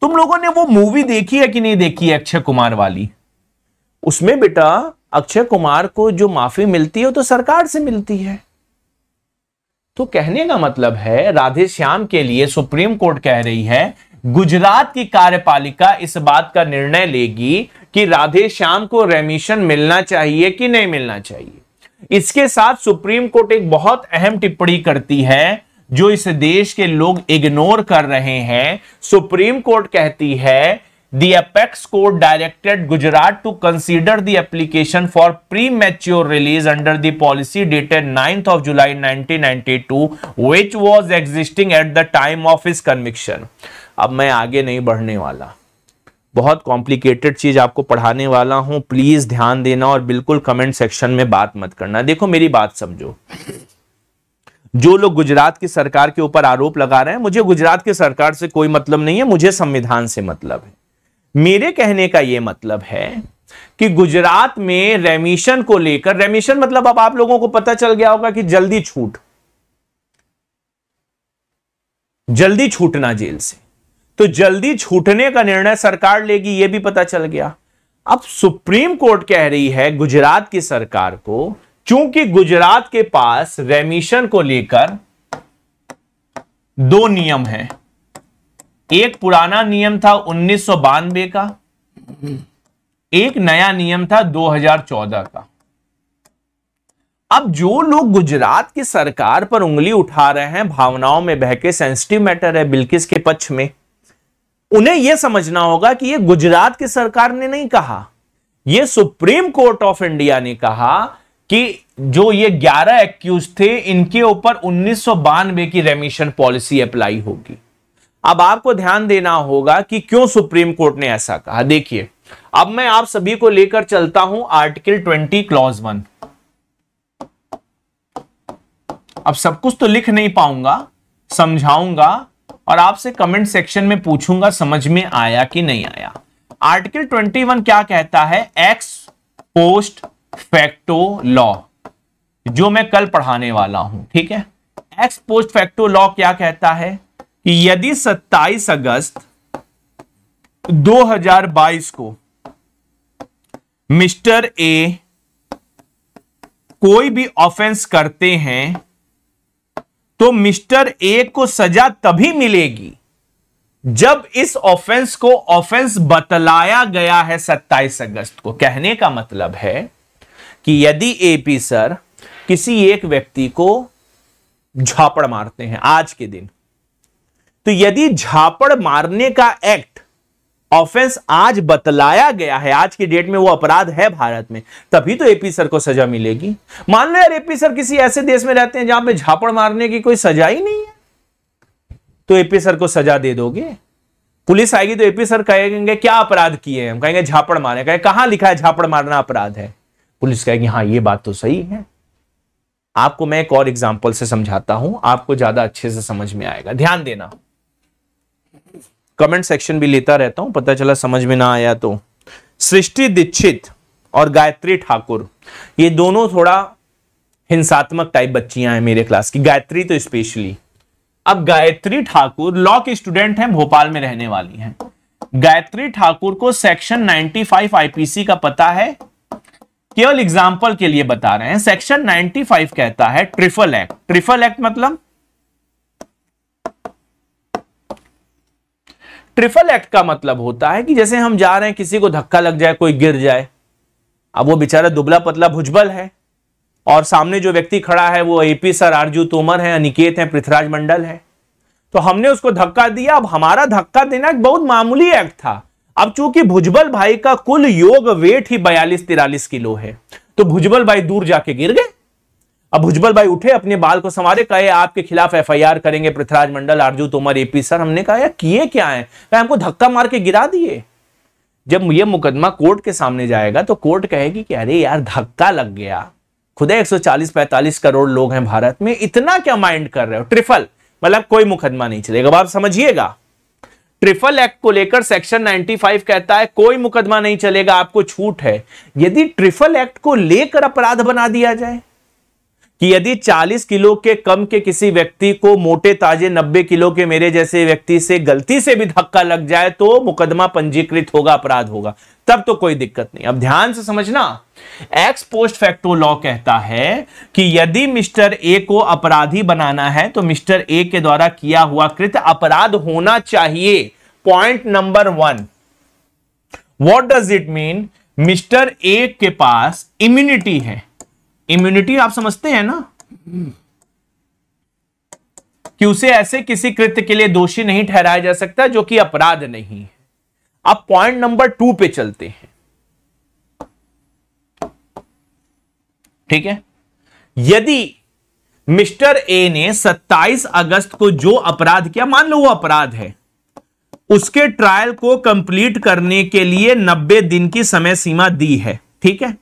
S1: तुम लोगों ने वो मूवी देखी है कि नहीं देखी है अक्षय कुमार वाली उसमें बेटा अक्षय कुमार को जो माफी मिलती है तो सरकार से मिलती है तो कहने का मतलब है राधे श्याम के लिए सुप्रीम कोर्ट कह रही है गुजरात की कार्यपालिका इस बात का निर्णय लेगी कि राधे श्याम को रेमिशन मिलना चाहिए कि नहीं मिलना चाहिए इसके साथ सुप्रीम कोर्ट एक बहुत अहम टिप्पणी करती है जो इस देश के लोग इग्नोर कर रहे हैं सुप्रीम कोर्ट कहती है the apex court directed Gujarat to consider the application for premature release under policy dated ninth of July nineteen ninety two which was existing at the time of his conviction अब मैं आगे नहीं बढ़ने वाला बहुत complicated चीज़ आपको पढ़ाने वाला हूँ प्लीज़ ध्यान देना और बिल्कुल कमेंट सेक्शन में बात मत करना देखो मेरी बात समझो जो लोग गुजरात की सरकार के ऊपर आरोप लगा रहे हैं मुझे गुजरात की सरकार से कोई मतलब नहीं है मुझे संविधान से मतलब है मेरे कहने का यह मतलब है कि गुजरात में रेमिशन को लेकर रेमिशन मतलब अब आप लोगों को पता चल गया होगा कि जल्दी छूट जल्दी छूटना जेल से तो जल्दी छूटने का निर्णय सरकार लेगी यह भी पता चल गया अब सुप्रीम कोर्ट कह रही है गुजरात की सरकार को चूंकि गुजरात के पास रेमिशन को लेकर दो नियम हैं एक पुराना नियम था उन्नीस का एक नया नियम था 2014 का अब जो लोग गुजरात की सरकार पर उंगली उठा रहे हैं भावनाओं में बहके सेंसिटिव मैटर है बिल्किस के पक्ष में उन्हें यह समझना होगा कि यह गुजरात की सरकार ने नहीं कहा यह सुप्रीम कोर्ट ऑफ इंडिया ने कहा कि जो ये 11 एक्यूज थे इनके ऊपर उन्नीस की रेमिशन पॉलिसी अप्लाई होगी अब आपको ध्यान देना होगा कि क्यों सुप्रीम कोर्ट ने ऐसा कहा देखिए अब मैं आप सभी को लेकर चलता हूं आर्टिकल 20 क्लॉज वन अब सब कुछ तो लिख नहीं पाऊंगा समझाऊंगा और आपसे कमेंट सेक्शन में पूछूंगा समझ में आया कि नहीं आया आर्टिकल 21 क्या कहता है एक्स पोस्ट फैक्टो लॉ जो मैं कल पढ़ाने वाला हूं ठीक है एक्स पोस्ट फैक्टो लॉ क्या कहता है कि यदि 27 अगस्त 2022 को मिस्टर ए कोई भी ऑफेंस करते हैं तो मिस्टर ए को सजा तभी मिलेगी जब इस ऑफेंस को ऑफेंस बतलाया गया है 27 अगस्त को कहने का मतलब है कि यदि एपी सर किसी एक व्यक्ति को झापड़ मारते हैं आज के दिन तो यदि झापड़ मारने का एक्ट ऑफेंस आज बतलाया गया है आज की डेट में वो अपराध है भारत में तभी तो एपी सर को सजा मिलेगी मान लो यार एपी सर किसी ऐसे देश में रहते हैं जहां पे झापड़ मारने की कोई सजा ही नहीं है तो एपी सर को सजा दे दोगे पुलिस आएगी तो एपी सर कहेंगे क्या अपराध किए हम कहेंगे झापड़ मारे कहेंगे कहां लिखा है झापड़ मारना अपराध है पुलिस कहेगी हाँ ये बात तो सही है आपको मैं एक और एग्जाम्पल से समझाता हूं आपको ज्यादा अच्छे से समझ में आएगा ध्यान देना कमेंट सेक्शन भी लेता रहता हूं पता चला समझ में ना आया तो सृष्टि दीक्षित और गायत्री ठाकुर ये दोनों थोड़ा हिंसात्मक टाइप बच्चियां हैं मेरे क्लास की गायत्री तो स्पेशली अब गायत्री ठाकुर लॉ की स्टूडेंट हैं भोपाल में रहने वाली हैं गायत्री ठाकुर को सेक्शन 95 आईपीसी का पता है केवल एग्जाम्पल के लिए बता रहे हैं सेक्शन 95 कहता है ट्रिफल एक्ट ट्रिफल एक्ट मतलब ट्रिपल एक्ट का मतलब होता है कि जैसे हम जा रहे हैं किसी को धक्का लग जाए कोई गिर जाए अब वो बेचारा दुबला पतला भुजबल है और सामने जो व्यक्ति खड़ा है वो एपी सर आरजू तोमर है अनिकेत है पृथ्वीराज मंडल है तो हमने उसको धक्का दिया अब हमारा धक्का देना एक बहुत मामूली एक्ट था अब चूंकि भुजबल भाई का कुल योग वेट ही बयालीस तिरालीस किलो है तो भुजबल भाई दूर जाके गिर गए अब भुजबल भाई उठे अपने बाल को संवारे कहे आपके खिलाफ एफआईआर करेंगे पृथ्वीराज मंडल आरजू तोमर एपी सर हमने कहा यार किए क्या है कहा हमको धक्का मार के गिरा दिए जब ये मुकदमा कोर्ट के सामने जाएगा तो कोर्ट कहेगी कि अरे यार धक्का लग गया खुदा 140 45 करोड़ लोग हैं भारत में इतना क्या माइंड कर रहे हो ट्रिफल मतलब कोई मुकदमा नहीं चलेगा आप समझिएगा ट्रिफल एक्ट को लेकर सेक्शन 95 कहता है कोई मुकदमा नहीं चलेगा आपको छूट है यदि ट्रिफल एक्ट को लेकर अपराध बना दिया जाए कि यदि 40 किलो के कम के किसी व्यक्ति को मोटे ताजे 90 किलो के मेरे जैसे व्यक्ति से गलती से भी धक्का लग जाए तो मुकदमा पंजीकृत होगा अपराध होगा तब तो कोई दिक्कत नहीं अब ध्यान से समझना एक्स पोस्ट फैक्टो लॉ कहता है कि यदि मिस्टर ए को अपराधी बनाना है तो मिस्टर ए के द्वारा किया हुआ कृत अपराध होना चाहिए point number one what does it mean mister A के पास इम्यूनिटी है इम्यूनिटी आप समझते हैं ना कि उसे ऐसे किसी कृत्य के लिए दोषी नहीं ठहराया जा सकता जो कि अपराध नहीं है अब पॉइंट नंबर टू पे चलते हैं ठीक है यदि मिस्टर ए ने 27 अगस्त को जो अपराध किया मान लो वो अपराध है उसके ट्रायल को कंप्लीट करने के लिए 90 दिन की समय सीमा दी है ठीक है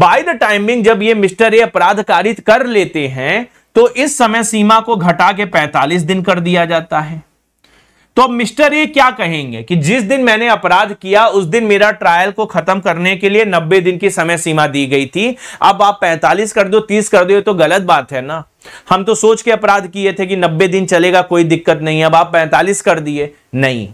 S1: बाय द टाइमिंग जब ये मिस्टर ए अपराध कारित कर लेते हैं तो इस समय सीमा को घटा के 45 दिन कर दिया जाता है तो अब मिस्टर ए क्या कहेंगे कि जिस दिन मैंने अपराध किया उस दिन मेरा ट्रायल को खत्म करने के लिए 90 दिन की समय सीमा दी गई थी अब आप 45 कर दो 30 कर दो तो गलत बात है ना हम तो सोच के अपराध किए थे कि 90 दिन चलेगा कोई दिक्कत नहीं अब आप 45 कर दिए नहीं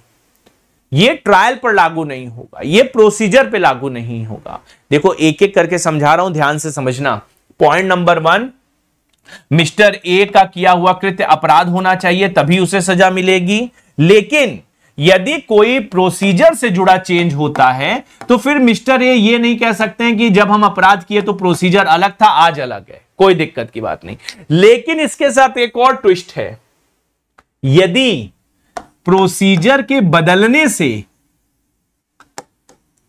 S1: ये ट्रायल पर लागू नहीं होगा ये प्रोसीजर पे लागू नहीं होगा देखो एक एक करके समझा रहा हूं ध्यान से समझना point number one mister A का किया हुआ कृत्य अपराध होना चाहिए तभी उसे सजा मिलेगी लेकिन यदि कोई प्रोसीजर से जुड़ा चेंज होता है तो फिर मिस्टर ए ये नहीं कह सकते हैं कि जब हम अपराध किए तो प्रोसीजर अलग था आज अलग है कोई दिक्कत की बात नहीं लेकिन इसके साथ एक और ट्विस्ट है यदि प्रोसीजर के बदलने से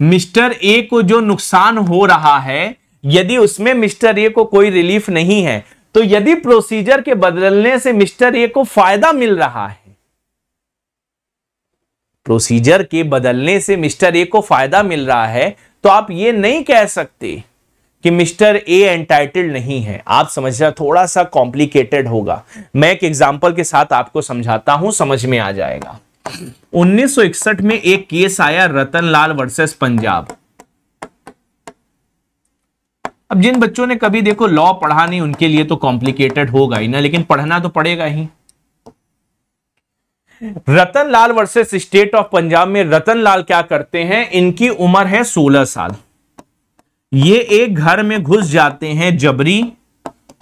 S1: मिस्टर ए को जो नुकसान हो रहा है यदि उसमें मिस्टर ए को कोई रिलीफ नहीं है तो यदि प्रोसीजर के बदलने से मिस्टर ए को फायदा मिल रहा है प्रोसीजर के बदलने से मिस्टर ए को फायदा मिल रहा है तो आप ये नहीं कह सकते कि मिस्टर ए एंटाइटल्ड नहीं है आप समझ रहे थोड़ा सा कॉम्प्लिकेटेड होगा मैं एक एग्जाम्पल के साथ आपको समझाता हूं समझ में आ जाएगा 1961 में एक केस आया रतनलाल वर्सेस पंजाब अब जिन बच्चों ने कभी देखो लॉ पढ़ा नहीं उनके लिए तो कॉम्प्लिकेटेड होगा ही ना लेकिन पढ़ना तो पड़ेगा ही Ratan Lal versus state of Punjab में रतन लाल क्या करते हैं इनकी उम्र है सोलह साल ये एक घर में घुस जाते हैं जबरी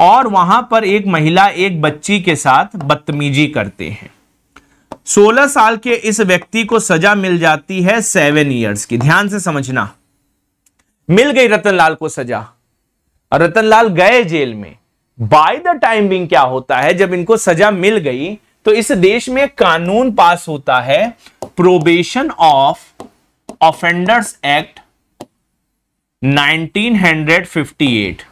S1: और वहां पर एक महिला एक बच्ची के साथ बदतमीजी करते हैं 16 साल के इस व्यक्ति को सजा मिल जाती है सेवन ईयर्स की ध्यान से समझना मिल गई रतनलाल को सजा और रतनलाल गए जेल में बाय द टाइमिंग क्या होता है जब इनको सजा मिल गई तो इस देश में कानून पास होता है प्रोबेशन ऑफ ऑफेंडर्स एक्ट 1958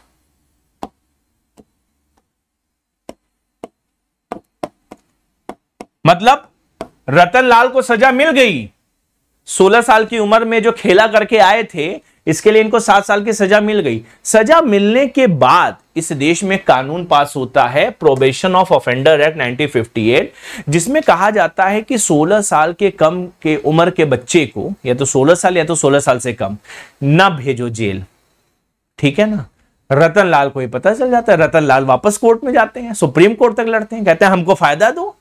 S1: मतलब रतन लाल को सजा मिल गई 16 साल की उम्र में जो खेला करके आए थे इसके लिए इनको सात साल की सजा मिल गई सजा मिलने के बाद इस देश में कानून पास होता है प्रोबेशन ऑफ ऑफेंडर एक्ट 1958 जिसमें कहा जाता है कि 16 साल के कम के उम्र के बच्चे को या तो 16 साल या तो 16 साल से कम ना भेजो जेल ठीक है ना रतन लाल को ही पता चल जाता है रतन लाल वापस कोर्ट में जाते हैं सुप्रीम कोर्ट तक लड़ते हैं कहते हैं हमको फायदा दो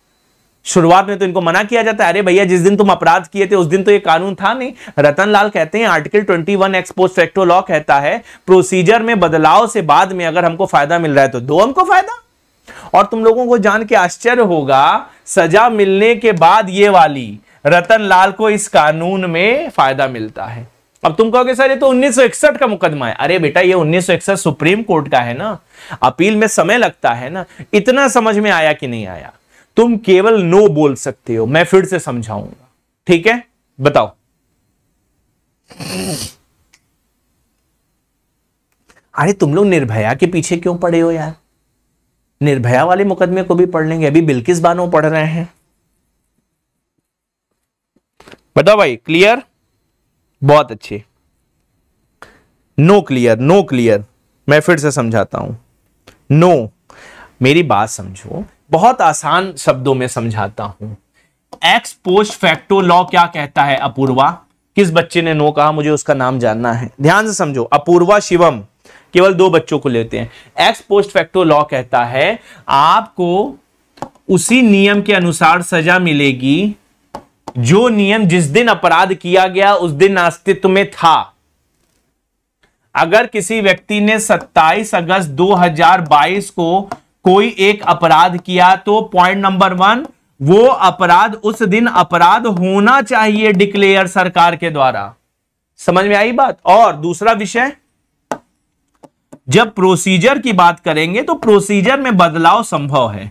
S1: शुरुआत में तो इनको मना किया जाता है अरे भैया जिस दिन तुम अपराध किए थे उस दिन तो ये कानून था नहीं रतन लाल कहते हैं article 21 one ex post facto law कहता है प्रोसीजर में बदलाव से बाद में अगर हमको फायदा मिल रहा है तो दो हमको फायदा और तुम लोगों को जान के आश्चर्य होगा सजा मिलने के बाद ये वाली रतन लाल को इस कानून में फायदा मिलता है अब तुम कहोगे सर ये तो 1961 का मुकदमा है अरे बेटा ये 1961 सुप्रीम कोर्ट का है ना अपील में समय लगता है ना इतना समझ में आया कि नहीं आया तुम केवल नो बोल सकते हो मैं फिर से समझाऊंगा ठीक है बताओ अरे तुम लोग निर्भया के पीछे क्यों पड़े हो यार निर्भया वाले मुकदमे को भी पढ़ लेंगे अभी बिल्किस बानो पढ़ रहे हैं बताओ भाई क्लियर बहुत अच्छे नो क्लियर नो क्लियर मैं फिर से समझाता हूं नो no. मेरी बात समझो बहुत आसान शब्दों में समझाता हूं एक्स पोस्ट फैक्टो लॉ क्या कहता है अपूर्वा किस बच्चे ने नो कहा मुझे उसका नाम जानना है ध्यान से समझो अपूर्वा शिवम केवल दो बच्चों को लेते हैं एक्स पोस्ट फैक्टो लॉ कहता है आपको उसी नियम के अनुसार सजा मिलेगी जो नियम जिस दिन अपराध किया गया उस दिन अस्तित्व में था अगर किसी व्यक्ति ने 27 अगस्त 2022 को कोई एक अपराध किया तो पॉइंट नंबर वन वो अपराध उस दिन अपराध होना चाहिए डिक्लेयर सरकार के द्वारा समझ में आई बात और दूसरा विषय जब प्रोसीजर की बात करेंगे तो प्रोसीजर में बदलाव संभव है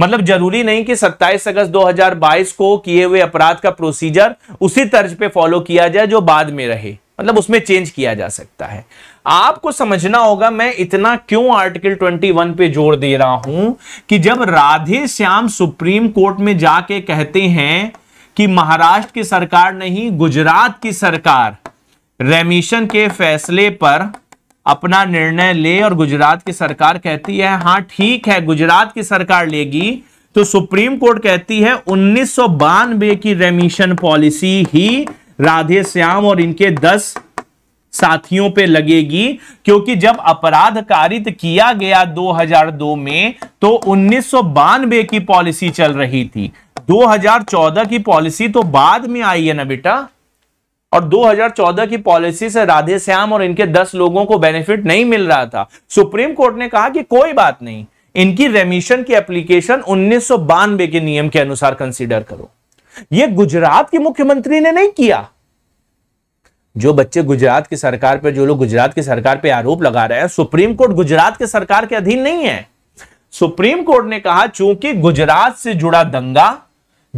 S1: मतलब जरूरी नहीं कि 27 अगस्त 2022 को किए हुए अपराध का प्रोसीजर उसी तर्ज पे फॉलो किया जाए जो बाद में रहे मतलब उसमें चेंज किया जा सकता है आपको समझना होगा मैं इतना क्यों आर्टिकल 21 पे जोर दे रहा हूं कि जब राधे श्याम सुप्रीम कोर्ट में जाके कहते हैं कि महाराष्ट्र की सरकार नहीं गुजरात की सरकार रेमिशन के फैसले पर अपना निर्णय ले और गुजरात की सरकार कहती है हाँ ठीक है गुजरात की सरकार लेगी तो सुप्रीम कोर्ट कहती है उन्नीस की रेमिशन पॉलिसी ही राधे श्याम और इनके दस साथियों पे लगेगी क्योंकि जब अपराध कारित किया गया 2002 में तो उन्नीस की पॉलिसी चल रही थी 2014 की पॉलिसी तो बाद में आई है ना बेटा और 2014 की पॉलिसी से राधे श्याम और इनके 10 लोगों को बेनिफिट नहीं मिल रहा था सुप्रीम कोर्ट ने कहा कि कोई बात नहीं इनकी रेमिशन की एप्लीकेशन उन्नीस के नियम के अनुसार कंसिडर करो ये गुजरात के मुख्यमंत्री ने नहीं किया जो बच्चे गुजरात की सरकार पर जो लोग गुजरात की सरकार पर आरोप लगा रहे हैं सुप्रीम कोर्ट गुजरात के सरकार के अधीन नहीं है सुप्रीम कोर्ट ने कहा चूंकि गुजरात से जुड़ा दंगा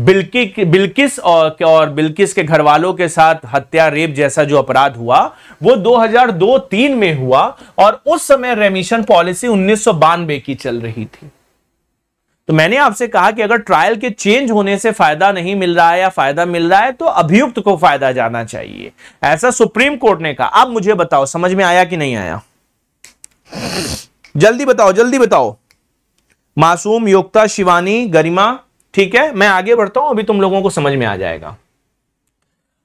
S1: बिल्की बिल्किस और, और बिल्किस के घर वालों के साथ हत्या रेप जैसा जो अपराध हुआ वो 2002-3 में हुआ और उस समय रेमिशन पॉलिसी उन्नीस की चल रही थी तो मैंने आपसे कहा कि अगर ट्रायल के चेंज होने से फायदा नहीं मिल रहा है या फायदा मिल रहा है तो अभियुक्त को फायदा जाना चाहिए ऐसा सुप्रीम कोर्ट ने कहा अब मुझे बताओ समझ में आया कि नहीं आया जल्दी बताओ जल्दी बताओ मासूम योक्ता शिवानी गरिमा ठीक है मैं आगे बढ़ता हूं अभी तुम लोगों को समझ में आ जाएगा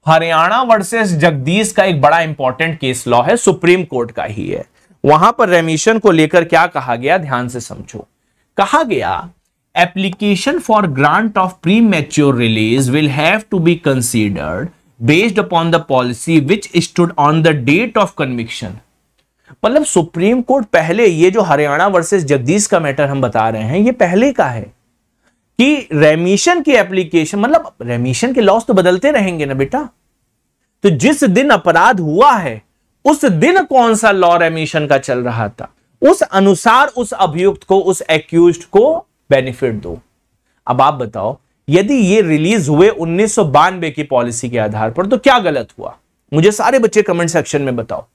S1: हरियाणा वर्सेस जगदीश का एक बड़ा इंपॉर्टेंट केस लॉ है सुप्रीम कोर्ट का ही है वहां पर रेमिशन को लेकर क्या कहा गया ध्यान से समझो कहा गया application for grant of premature release will have to be considered based upon the policy which stood on the date of conviction मतलब सुप्रीम कोर्ट पहले ये जो हरियाणा वर्सेस जगदीश का मैटर हम बता रहे हैं ये पहले का है कि रेमिशन की एप्लीकेशन मतलब रेमिशन के लॉस तो बदलते रहेंगे ना बेटा तो जिस दिन अपराध हुआ है उस दिन कौन सा लॉ रेमिशन का चल रहा था उस अनुसार उस अभियुक्त को उस एक्यूज को बेनिफिट दो अब आप बताओ यदि ये रिलीज हुए उन्नीस की पॉलिसी के आधार पर तो क्या गलत हुआ मुझे सारे बच्चे कमेंट सेक्शन में बताओ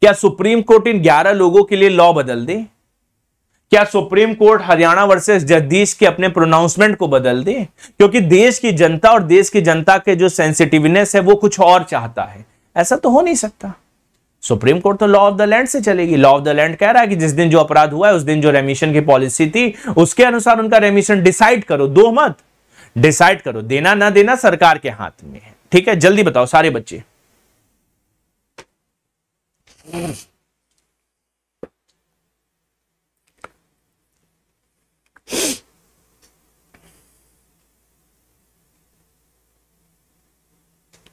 S1: क्या सुप्रीम कोर्ट इन 11 लोगों के लिए लॉ बदल दे क्या supreme court Haryana versus Jagdish के अपने प्रोनाउंसमेंट को बदल दे क्योंकि देश की जनता और देश की जनता के जो सेंसिटिवनेस है वो कुछ और चाहता है ऐसा तो हो नहीं सकता सुप्रीम कोर्ट तो लॉ ऑफ द लैंड से चलेगी लॉ ऑफ द लैंड कह रहा है कि जिस दिन जो अपराध हुआ है उस दिन जो रेमिशन की पॉलिसी थी उसके अनुसार उनका रेमिशन डिसाइड करो दो मत डिसाइड करो देना ना देना सरकार के हाथ में है ठीक है जल्दी बताओ सारे बच्चे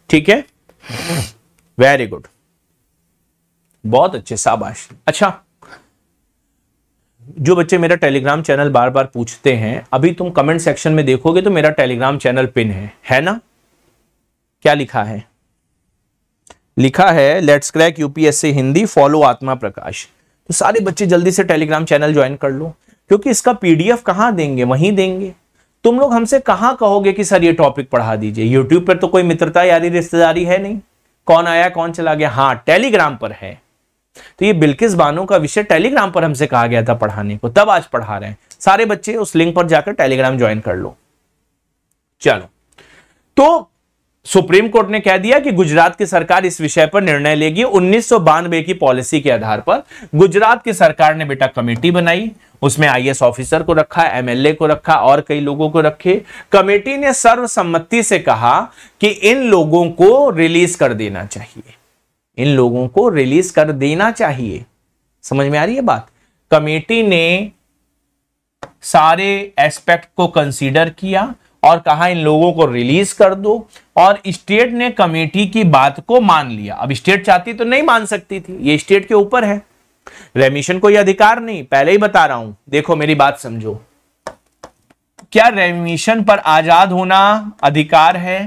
S1: ठीक है वेरी गुड बहुत अच्छे शाबाश अच्छा जो बच्चे मेरा टेलीग्राम चैनल बार बार पूछते हैं अभी तुम कमेंट सेक्शन में देखोगे तो मेरा टेलीग्राम चैनल पिन है है ना क्या लिखा है लिखा है let's crack UPSC Hindi follow Atma Prakash तो सारे बच्चे जल्दी से टेलीग्राम चैनल ज्वाइन कर लो क्योंकि इसका पीडीएफ कहां देंगे वहीं देंगे तुम लोग हमसे कहां कहोगे कि सर ये टॉपिक पढ़ा दीजिए यूट्यूब पर तो कोई मित्रता यारी रिश्तेदारी है नहीं कौन आया कौन चला गया हाँ टेलीग्राम पर है तो ये बिल्किस बानो का विषय टेलीग्राम पर हमसे कहा गया था पढ़ाने को तब आज पढ़ा रहे हैं सारे बच्चे उस लिंक पर जाकर टेलीग्राम ज्वाइन कर लो चलो तो सुप्रीम कोर्ट ने कह दिया कि गुजरात की सरकार इस विषय पर निर्णय लेगी उन्नीस की पॉलिसी के आधार पर गुजरात की सरकार ने बेटा कमेटी बनाई उसमें आईएएस ऑफिसर को रखा एमएलए को रखा और कई लोगों को रखे कमेटी ने सर्वसम्मति से कहा कि इन लोगों को रिलीज कर देना चाहिए इन लोगों को रिलीज कर देना चाहिए समझ में आ रही है बात कमेटी ने सारे एस्पेक्ट को कंसीडर किया और कहा इन लोगों को रिलीज कर दो और स्टेट ने कमेटी की बात को मान लिया अब स्टेट चाहती तो नहीं मान सकती थी ये स्टेट के ऊपर है रेमिशन को यह अधिकार नहीं पहले ही बता रहा हूं देखो मेरी बात समझो क्या रेमिशन पर आजाद होना अधिकार है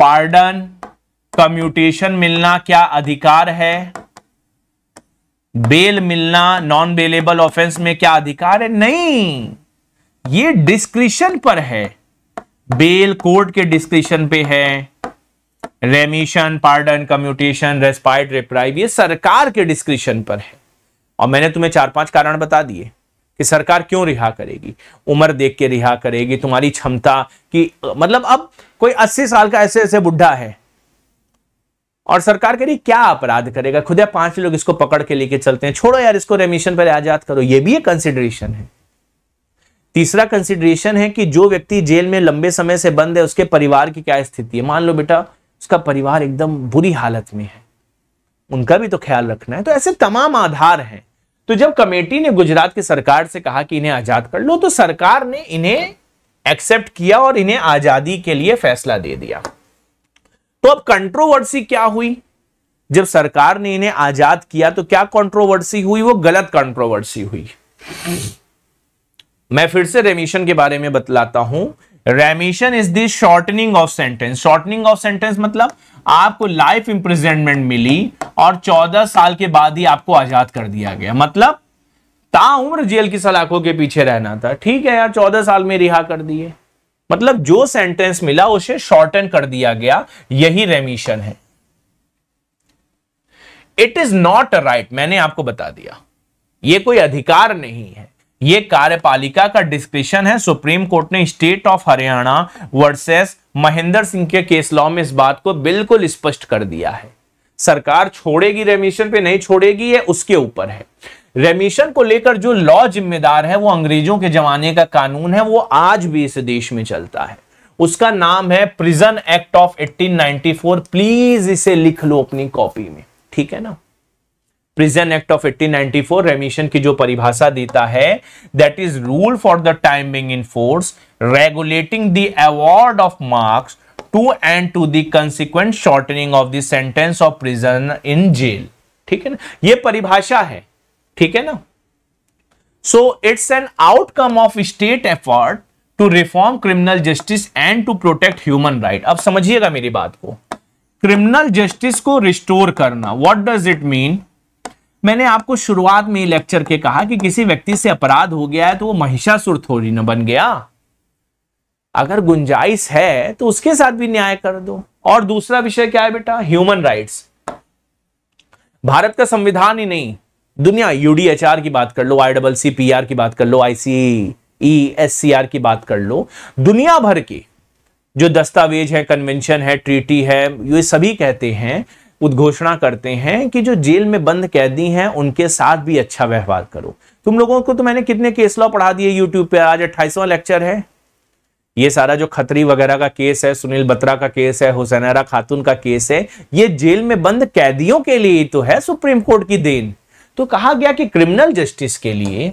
S1: पार्डन कम्यूटेशन मिलना क्या अधिकार है बेल मिलना नॉन बेलेबल ऑफेंस में क्या अधिकार है नहीं ये डिस्क्रिशन पर है बेल कोर्ट के डिस्क्रिशन पे है remission pardon commutation respite reprieve ये सरकार के डिस्क्रिशन पर है और मैंने तुम्हें चार पांच कारण बता दिए कि सरकार क्यों रिहा करेगी उम्र देख के रिहा करेगी तुम्हारी क्षमता की मतलब अब कोई अस्सी साल का ऐसे ऐसे बुढ़ा है और सरकार कह रही क्या अपराध करेगा खुद या पांच लोग इसको पकड़ के लेके चलते हैं छोड़ो यार इसको रेमिशन पर आजाद करो ये भी एक कंसिडरेशन है तीसरा कंसिडरेशन है कि जो व्यक्ति जेल में लंबे समय से बंद है उसके परिवार की क्या स्थिति है मान लो बेटा उसका परिवार एकदम बुरी हालत में है उनका भी तो ख्याल रखना है तो ऐसे तमाम आधार हैं तो जब कमेटी ने गुजरात की सरकार से कहा कि इन्हें आजाद कर लो तो सरकार ने इन्हें एक्सेप्ट किया और इन्हें आजादी के लिए फैसला दे दिया तो अब कंट्रोवर्सी क्या हुई जब सरकार ने इन्हें आजाद किया तो क्या कंट्रोवर्सी हुई वो गलत कंट्रोवर्सी हुई मैं फिर से रेमिशन के बारे में बतलाता हूं remission is this shortening of sentence shortening of sentence मतलब आपको लाइफ इंप्रिजनमेंट मिली और चौदह साल के बाद ही आपको आजाद कर दिया गया मतलब ताउम्र जेल की सलाखों के पीछे रहना था ठीक है यार चौदह साल में रिहा कर दिए मतलब जो सेंटेंस मिला उसे शॉर्टन कर दिया गया यही रेमिशन है इट इज नॉट राइट मैंने आपको बता दिया ये कोई अधिकार नहीं है ये कार्यपालिका का डिस्क्रिप्शन है सुप्रीम कोर्ट ने state of Haryana versus Mahendra Singh के केस लॉ में इस बात को बिल्कुल स्पष्ट कर दिया है सरकार छोड़ेगी रेमिशन पे नहीं छोड़ेगी ये उसके ऊपर है रेमिशन को लेकर जो लॉ जिम्मेदार है वो अंग्रेजों के जमाने का कानून है वो आज भी इस देश में चलता है उसका नाम है प्रिजन एक्ट ऑफ 1894 प्लीज इसे लिख लो अपनी कॉपी में ठीक है ना प्रिजन एक्ट ऑफ 1894 रेमिशन की जो परिभाषा देता है that is rule for the time being in force regulating the award of marks to and to the consequent shortening of sentence of prison in jail ठीक है ना ये परिभाषा है ठीक है ना so it's an outcome of state effort to reform criminal justice and to protect human right अब समझिएगा मेरी बात को क्रिमिनल जस्टिस को रिस्टोर करना व्हाट डज इट मीन मैंने आपको शुरुआत में लेक्चर के कहा कि किसी व्यक्ति से अपराध हो गया है तो वो महिषासुर थोड़ी ना बन गया अगर गुंजाइश है तो उसके साथ भी न्याय कर दो और दूसरा विषय क्या है बेटा ह्यूमन राइट्स भारत का संविधान ही नहीं दुनिया यूडीएचआर की बात कर लो I double C P R की बात कर लो आईसी एस सी आर की बात कर लो दुनिया भर के जो दस्तावेज है कन्वेंशन है ट्रीटी है ये सभी कहते हैं उद्घोषणा करते हैं कि जो जेल में बंद कैदी हैं उनके साथ भी अच्छा व्यवहार करो तुम लोगों को तो मैंने कितने केस लॉ पढ़ा दिए यूट्यूब पे आज अट्ठाईसवा लेक्चर है ये सारा जो खतरी वगैरह का केस है सुनील बत्रा का केस है हुसैनरा खातून का केस है ये जेल में बंद कैदियों के लिए तो है सुप्रीम कोर्ट की देन तो कहा गया कि क्रिमिनल जस्टिस के लिए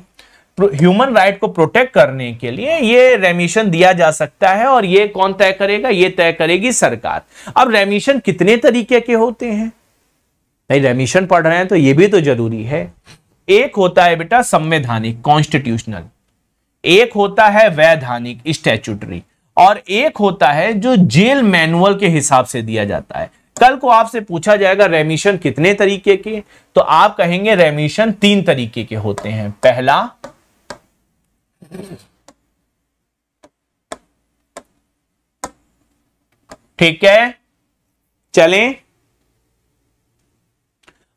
S1: ह्यूमन राइट को प्रोटेक्ट करने के लिए ये रेमिशन दिया जा सकता है और ये कौन तय करेगा ये तय करेगी सरकार अब रेमिशन कितने तरीके के होते हैं नहीं रेमिशन पढ़ रहे हैं तो ये भी तो जरूरी है एक होता है बेटा संवैधानिक कॉन्स्टिट्यूशनल एक होता है वैधानिक स्टैचूटरी और एक होता है जो जेल मैनुअल के हिसाब से दिया जाता है कल को आपसे पूछा जाएगा रेमिशन कितने तरीके के तो आप कहेंगे रेमिशन तीन तरीके के होते हैं पहला ठीक है चलें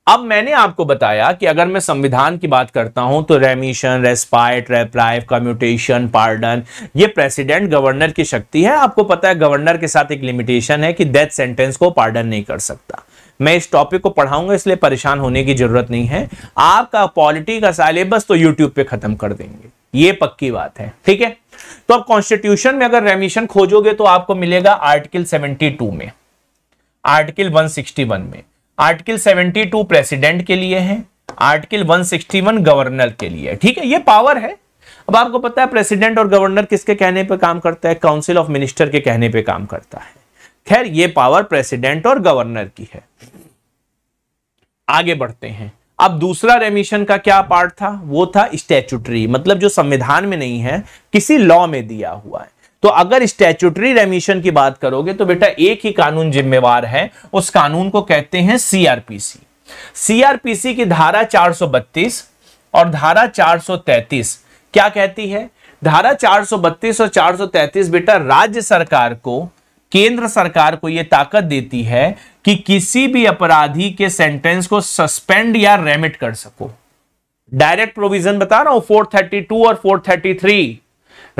S1: अब मैंने आपको बताया कि अगर मैं संविधान की बात करता हूं तो remission respite reprieve commutation pardon ये प्रेसिडेंट गवर्नर की शक्ति है आपको पता है गवर्नर के साथ एक लिमिटेशन है कि डेथ सेंटेंस को पार्डन नहीं कर सकता मैं इस टॉपिक को पढ़ाऊंगा इसलिए परेशान होने की जरूरत नहीं है आपका पॉलिटी का सिलेबस तो यूट्यूब पे खत्म कर देंगे ये पक्की बात है ठीक है तो आप कॉन्स्टिट्यूशन में अगर रेमिशन खोजोगे तो आपको मिलेगा आर्टिकल सेवेंटी में आर्टिकल वन में आर्टिकल 72 प्रेसिडेंट के लिए है आर्टिकल 161 गवर्नर के लिए ठीक है ये पावर है अब आपको पता है प्रेसिडेंट और गवर्नर किसके कहने पे काम करता है काउंसिल ऑफ मिनिस्टर के कहने पे काम करता है खैर ये पावर प्रेसिडेंट और गवर्नर की है आगे बढ़ते हैं अब दूसरा रेमिशन का क्या पार्ट था वो था स्टेचुटरी मतलब जो संविधान में नहीं है किसी लॉ में दिया हुआ है तो अगर स्टैचूटरी रेमिशन की बात करोगे तो बेटा एक ही कानून जिम्मेवार है उस कानून को कहते हैं सीआरपीसी सीआरपीसी की धारा 432 और धारा 433 क्या कहती है धारा 432 और 433 बेटा राज्य सरकार को केंद्र सरकार को यह ताकत देती है कि किसी भी अपराधी के सेंटेंस को सस्पेंड या रेमिट कर सको डायरेक्ट प्रोविजन बता रहा हूं 432 और 433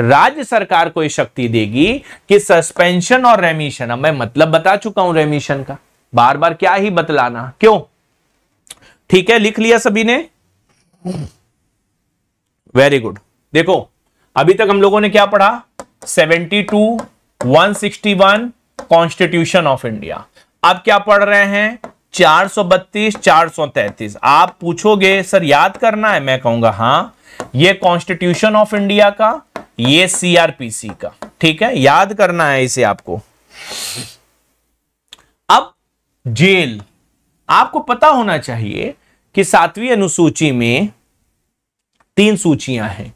S1: राज्य सरकार को शक्ति देगी कि सस्पेंशन और रेमिशन अब मैं मतलब बता चुका हूं रेमिशन का बार बार क्या ही बतलाना क्यों ठीक है लिख लिया सभी ने वेरी गुड देखो अभी तक हम लोगों ने क्या पढ़ा 72, 161 कॉन्स्टिट्यूशन ऑफ इंडिया अब क्या पढ़ रहे हैं 432, 433 आप पूछोगे सर याद करना है मैं कहूंगा हां ये कॉन्स्टिट्यूशन ऑफ इंडिया का ये सीआरपीसी का ठीक है याद करना है इसे आपको अब जेल आपको पता होना चाहिए कि सातवीं अनुसूची में तीन सूचियां हैं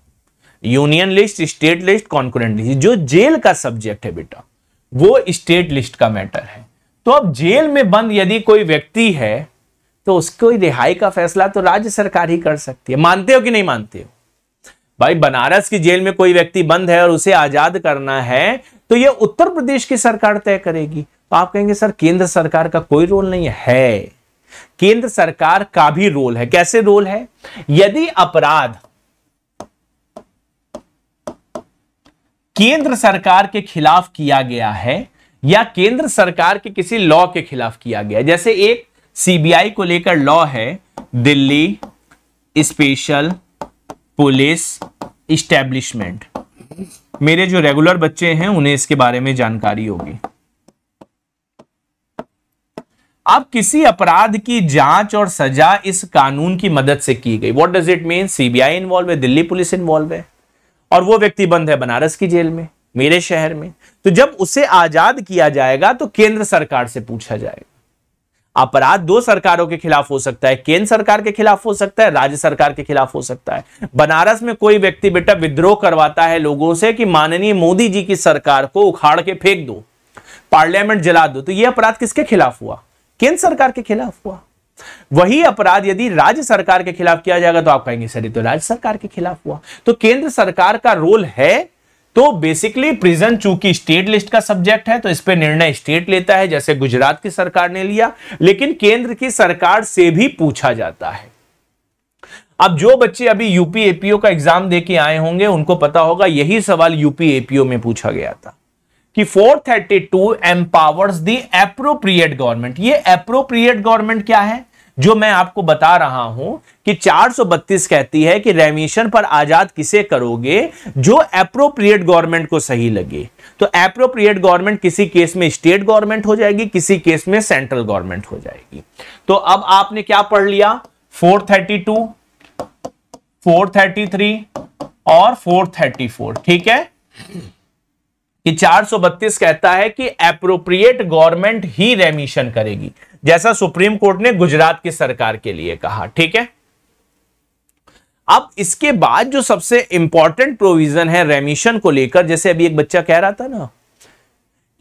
S1: union list state list concurrent list जो जेल का सब्जेक्ट है बेटा वो स्टेट लिस्ट का मैटर है तो अब जेल में बंद यदि कोई व्यक्ति है तो उसको रिहाई का फैसला तो राज्य सरकार ही कर सकती है मानते हो कि नहीं मानते हो भाई बनारस की जेल में कोई व्यक्ति बंद है और उसे आजाद करना है तो यह उत्तर प्रदेश की सरकार तय करेगी तो आप कहेंगे सर केंद्र सरकार का कोई रोल नहीं है केंद्र सरकार का भी रोल है कैसे रोल है यदि अपराध केंद्र सरकार के खिलाफ किया गया है या केंद्र सरकार के किसी लॉ के खिलाफ किया गया जैसे एक सीबीआई को लेकर लॉ है दिल्ली स्पेशल पुलिस इस्टेब्लिशमेंट मेरे जो रेगुलर बच्चे हैं उन्हें इसके बारे में जानकारी होगी अब किसी अपराध की जांच और सजा इस कानून की मदद से की गई what does it mean CBI involve है दिल्ली पुलिस इन्वॉल्व है और वो व्यक्ति बंद है बनारस की जेल में मेरे शहर में तो जब उसे आजाद किया जाएगा तो केंद्र सरकार से पूछा जाएगा अपराध दो सरकारों के खिलाफ हो सकता है केंद्र सरकार के खिलाफ हो सकता है राज्य सरकार के खिलाफ हो सकता है बनारस में कोई व्यक्ति बेटा विद्रोह करवाता है लोगों से कि माननीय मोदी जी की सरकार को उखाड़ के फेंक दो पार्लियामेंट जला दो तो यह अपराध किसके खिलाफ हुआ केंद्र सरकार के खिलाफ हुआ वही अपराध यदि राज्य सरकार के खिलाफ किया जाएगा तो आप कहेंगे सर तो राज्य सरकार के खिलाफ हुआ तो केंद्र सरकार का रोल है तो बेसिकली प्रिजन चूंकि स्टेट लिस्ट का सब्जेक्ट है तो इस पर निर्णय स्टेट लेता है जैसे गुजरात की सरकार ने लिया लेकिन केंद्र की सरकार से भी पूछा जाता है अब जो बच्चे अभी यूपी एपीओ का एग्जाम देके आए होंगे उनको पता होगा यही सवाल यूपी एपीओ में पूछा गया था कि 432 एम्पावर्स दी अप्रोप्रिएट गवर्नमेंट ये अप्रोप्रिएट गवर्नमेंट क्या है जो मैं आपको बता रहा हूं कि 432 कहती है कि रेमिशन पर आजाद किसे करोगे जो अप्रोप्रिएट गवर्नमेंट को सही लगे तो अप्रोप्रिएट गवर्नमेंट किसी केस में स्टेट गवर्नमेंट हो जाएगी किसी केस में सेंट्रल गवर्नमेंट हो जाएगी तो अब आपने क्या पढ़ लिया 432 433 और 434 ठीक है कि 432 कहता है कि अप्रोप्रिएट गवर्नमेंट ही रेमिशन करेगी जैसा सुप्रीम कोर्ट ने गुजरात की सरकार के लिए कहा ठीक है अब इसके बाद जो सबसे इंपॉर्टेंट प्रोविजन है रेमिशन को लेकर जैसे अभी एक बच्चा कह रहा था ना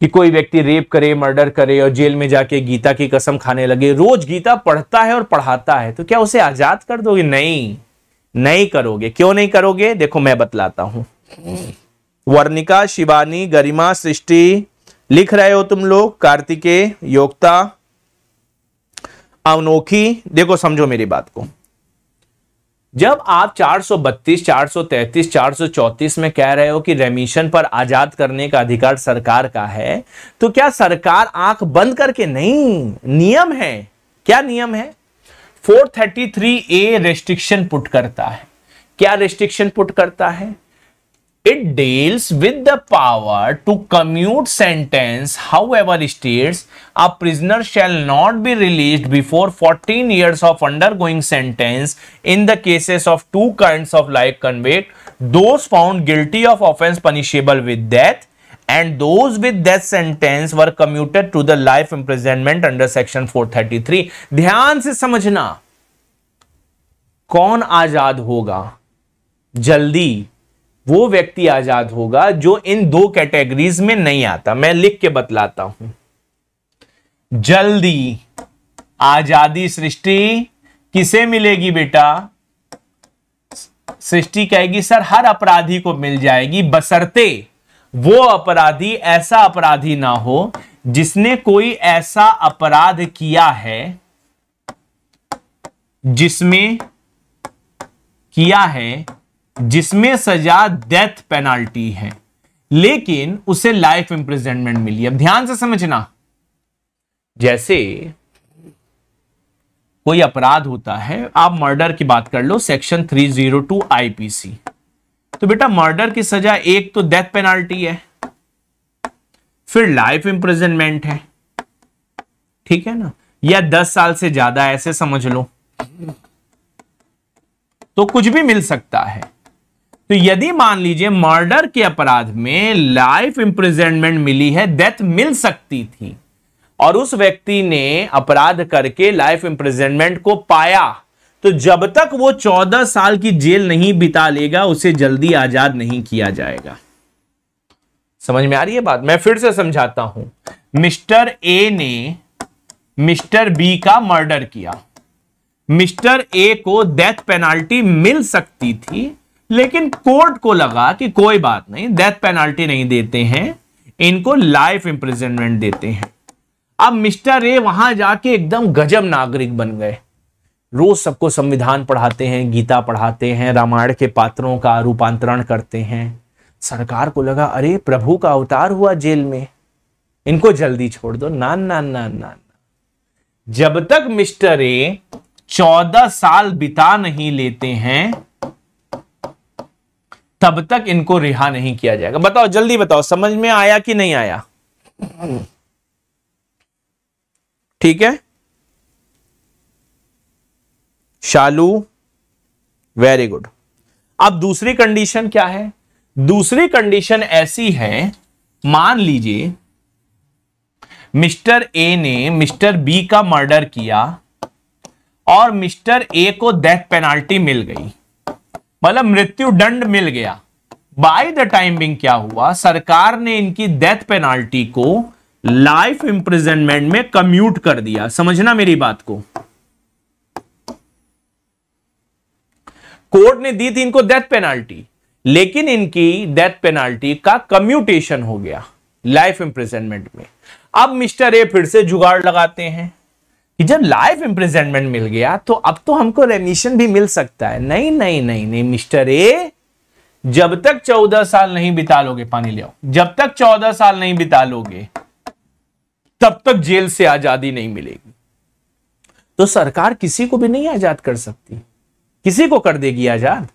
S1: कि कोई व्यक्ति रेप करे मर्डर करे और जेल में जाके गीता की कसम खाने लगे रोज गीता पढ़ता है और पढ़ाता है तो क्या उसे आजाद कर दोगे नहीं नहीं करोगे क्यों नहीं करोगे देखो मैं बतलाता हूं वर्णिका शिवानी गरिमा सृष्टि लिख रहे हो तुम लोग कार्तिकेय योगता अनोखी देखो समझो मेरी बात को जब आप 432, 433, 434 में कह रहे हो कि रेमिशन पर आजाद करने का अधिकार सरकार का है तो क्या सरकार आंख बंद करके नहीं नियम है क्या नियम है 433 ए रेस्ट्रिक्शन पुट करता है क्या रेस्ट्रिक्शन पुट करता है It deals with the power to commute sentence, however, states a prisoner shall not be released before 14 years of undergoing sentence in the cases of two kinds of life convict, those found guilty of offense punishable with death and those with death sentence were commuted to the life imprisonment under section 433. ध्यान से समझना कौन आजाद होगा जल्दी वो व्यक्ति आजाद होगा जो इन दो कैटेगरीज में नहीं आता मैं लिख के बतलाता हूं जल्दी आजादी सृष्टि किसे मिलेगी बेटा सृष्टि कहेगी सर हर अपराधी को मिल जाएगी बसरते वो अपराधी ऐसा अपराधी ना हो जिसने कोई ऐसा अपराध किया है जिसमें किया है जिसमें सजा डेथ पेनाल्टी है लेकिन उसे लाइफ इंप्रिजनमेंट मिली अब ध्यान से समझना जैसे कोई अपराध होता है आप मर्डर की बात कर लो सेक्शन 302 आईपीसी तो बेटा मर्डर की सजा एक तो डेथ पेनाल्टी है फिर लाइफ इंप्रिजनमेंट है ठीक है ना या दस साल से ज्यादा ऐसे समझ लो तो कुछ भी मिल सकता है तो यदि मान लीजिए मर्डर के अपराध में लाइफ इंप्रिजनमेंट मिली है डेथ मिल सकती थी और उस व्यक्ति ने अपराध करके लाइफ इंप्रिजनमेंट को पाया तो जब तक वो चौदह साल की जेल नहीं बिता लेगा उसे जल्दी आजाद नहीं किया जाएगा समझ में आ रही है बात मैं फिर से समझाता हूं मिस्टर ए ने मिस्टर बी का मर्डर किया मिस्टर ए को डेथ पेनाल्टी मिल सकती थी लेकिन कोर्ट को लगा कि कोई बात नहीं डेथ पेनाल्टी नहीं देते हैं इनको लाइफ इंप्रिजनमेंट देते हैं अब मिस्टर रे वहां जाके एकदम गजब नागरिक बन गए रोज सबको संविधान पढ़ाते हैं गीता पढ़ाते हैं रामायण के पात्रों का रूपांतरण करते हैं सरकार को लगा अरे प्रभु का अवतार हुआ जेल में इनको जल्दी छोड़ दो ना ना ना ना जब तक मिस्टर ए चौदह साल बिता नहीं लेते हैं तब तक इनको रिहा नहीं किया जाएगा बताओ जल्दी बताओ समझ में आया कि नहीं आया ठीक है शालू वेरी गुड अब दूसरी कंडीशन क्या है दूसरी कंडीशन ऐसी है मान लीजिए मिस्टर ए ने मिस्टर बी का मर्डर किया और मिस्टर ए को डेथ पेनाल्टी मिल गई मतलब मृत्यु दंड मिल गया बाय द टाइमिंग क्या हुआ सरकार ने इनकी डेथ पेनाल्टी को लाइफ इंप्रिजनमेंट में कम्यूट कर दिया समझना मेरी बात को कोर्ट ने दी थी इनको डेथ पेनाल्टी लेकिन इनकी डेथ पेनाल्टी का कम्यूटेशन हो गया लाइफ इंप्रिजनमेंट में अब मिस्टर ए फिर से जुगाड़ लगाते हैं कि जब लाइफ इंप्रिजेंटमेंट मिल गया तो अब तो हमको रेमिशन भी मिल सकता है नहीं नहीं नहीं नहीं मिस्टर ए जब तक चौदह साल नहीं बिता लोगे पानी लिया जब तक चौदह साल नहीं बिता लोगे तब तक जेल से आजादी नहीं मिलेगी तो सरकार किसी को भी नहीं आजाद कर सकती किसी को कर देगी आजाद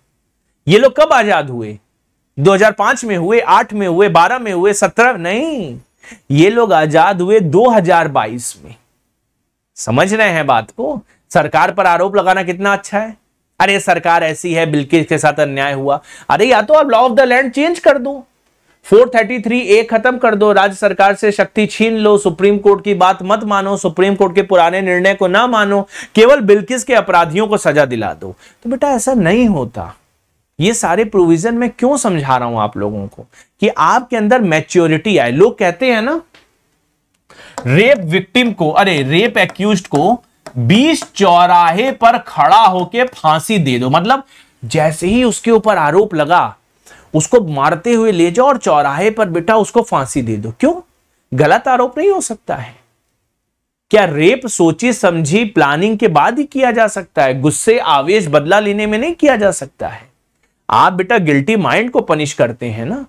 S1: ये लोग कब आजाद हुए 2005 में हुए 8 में हुए 12 में हुए 17 नहीं ये लोग आजाद हुए 2022 में समझ रहे हैं बात को सरकार पर आरोप लगाना कितना अच्छा है अरे सरकार ऐसी है बिल्किस के साथ अन्याय हुआ अरे या तो आप law of the land change कर दो 433 ए खत्म कर दो राज्य सरकार से शक्ति छीन लो सुप्रीम कोर्ट की बात मत मानो सुप्रीम कोर्ट के पुराने निर्णय को ना मानो केवल बिल्किस के अपराधियों को सजा दिला दो तो बेटा ऐसा नहीं होता ये सारे प्रोविजन मैं क्यों समझा रहा हूं आप लोगों को कि आपके अंदर मैच्योरिटी आए लोग कहते हैं ना रेप विक्टिम को अरे रेप एक्यूज को बीस चौराहे पर खड़ा होके फांसी दे दो मतलब जैसे ही उसके ऊपर आरोप लगा उसको मारते हुए ले जाओ और चौराहे पर बेटा उसको फांसी दे दो क्यों गलत आरोप नहीं हो सकता है क्या रेप सोची समझी प्लानिंग के बाद ही किया जा सकता है गुस्से आवेश बदला लेने में नहीं किया जा सकता है आप बेटा गिल्टी माइंड को पनिश करते हैं ना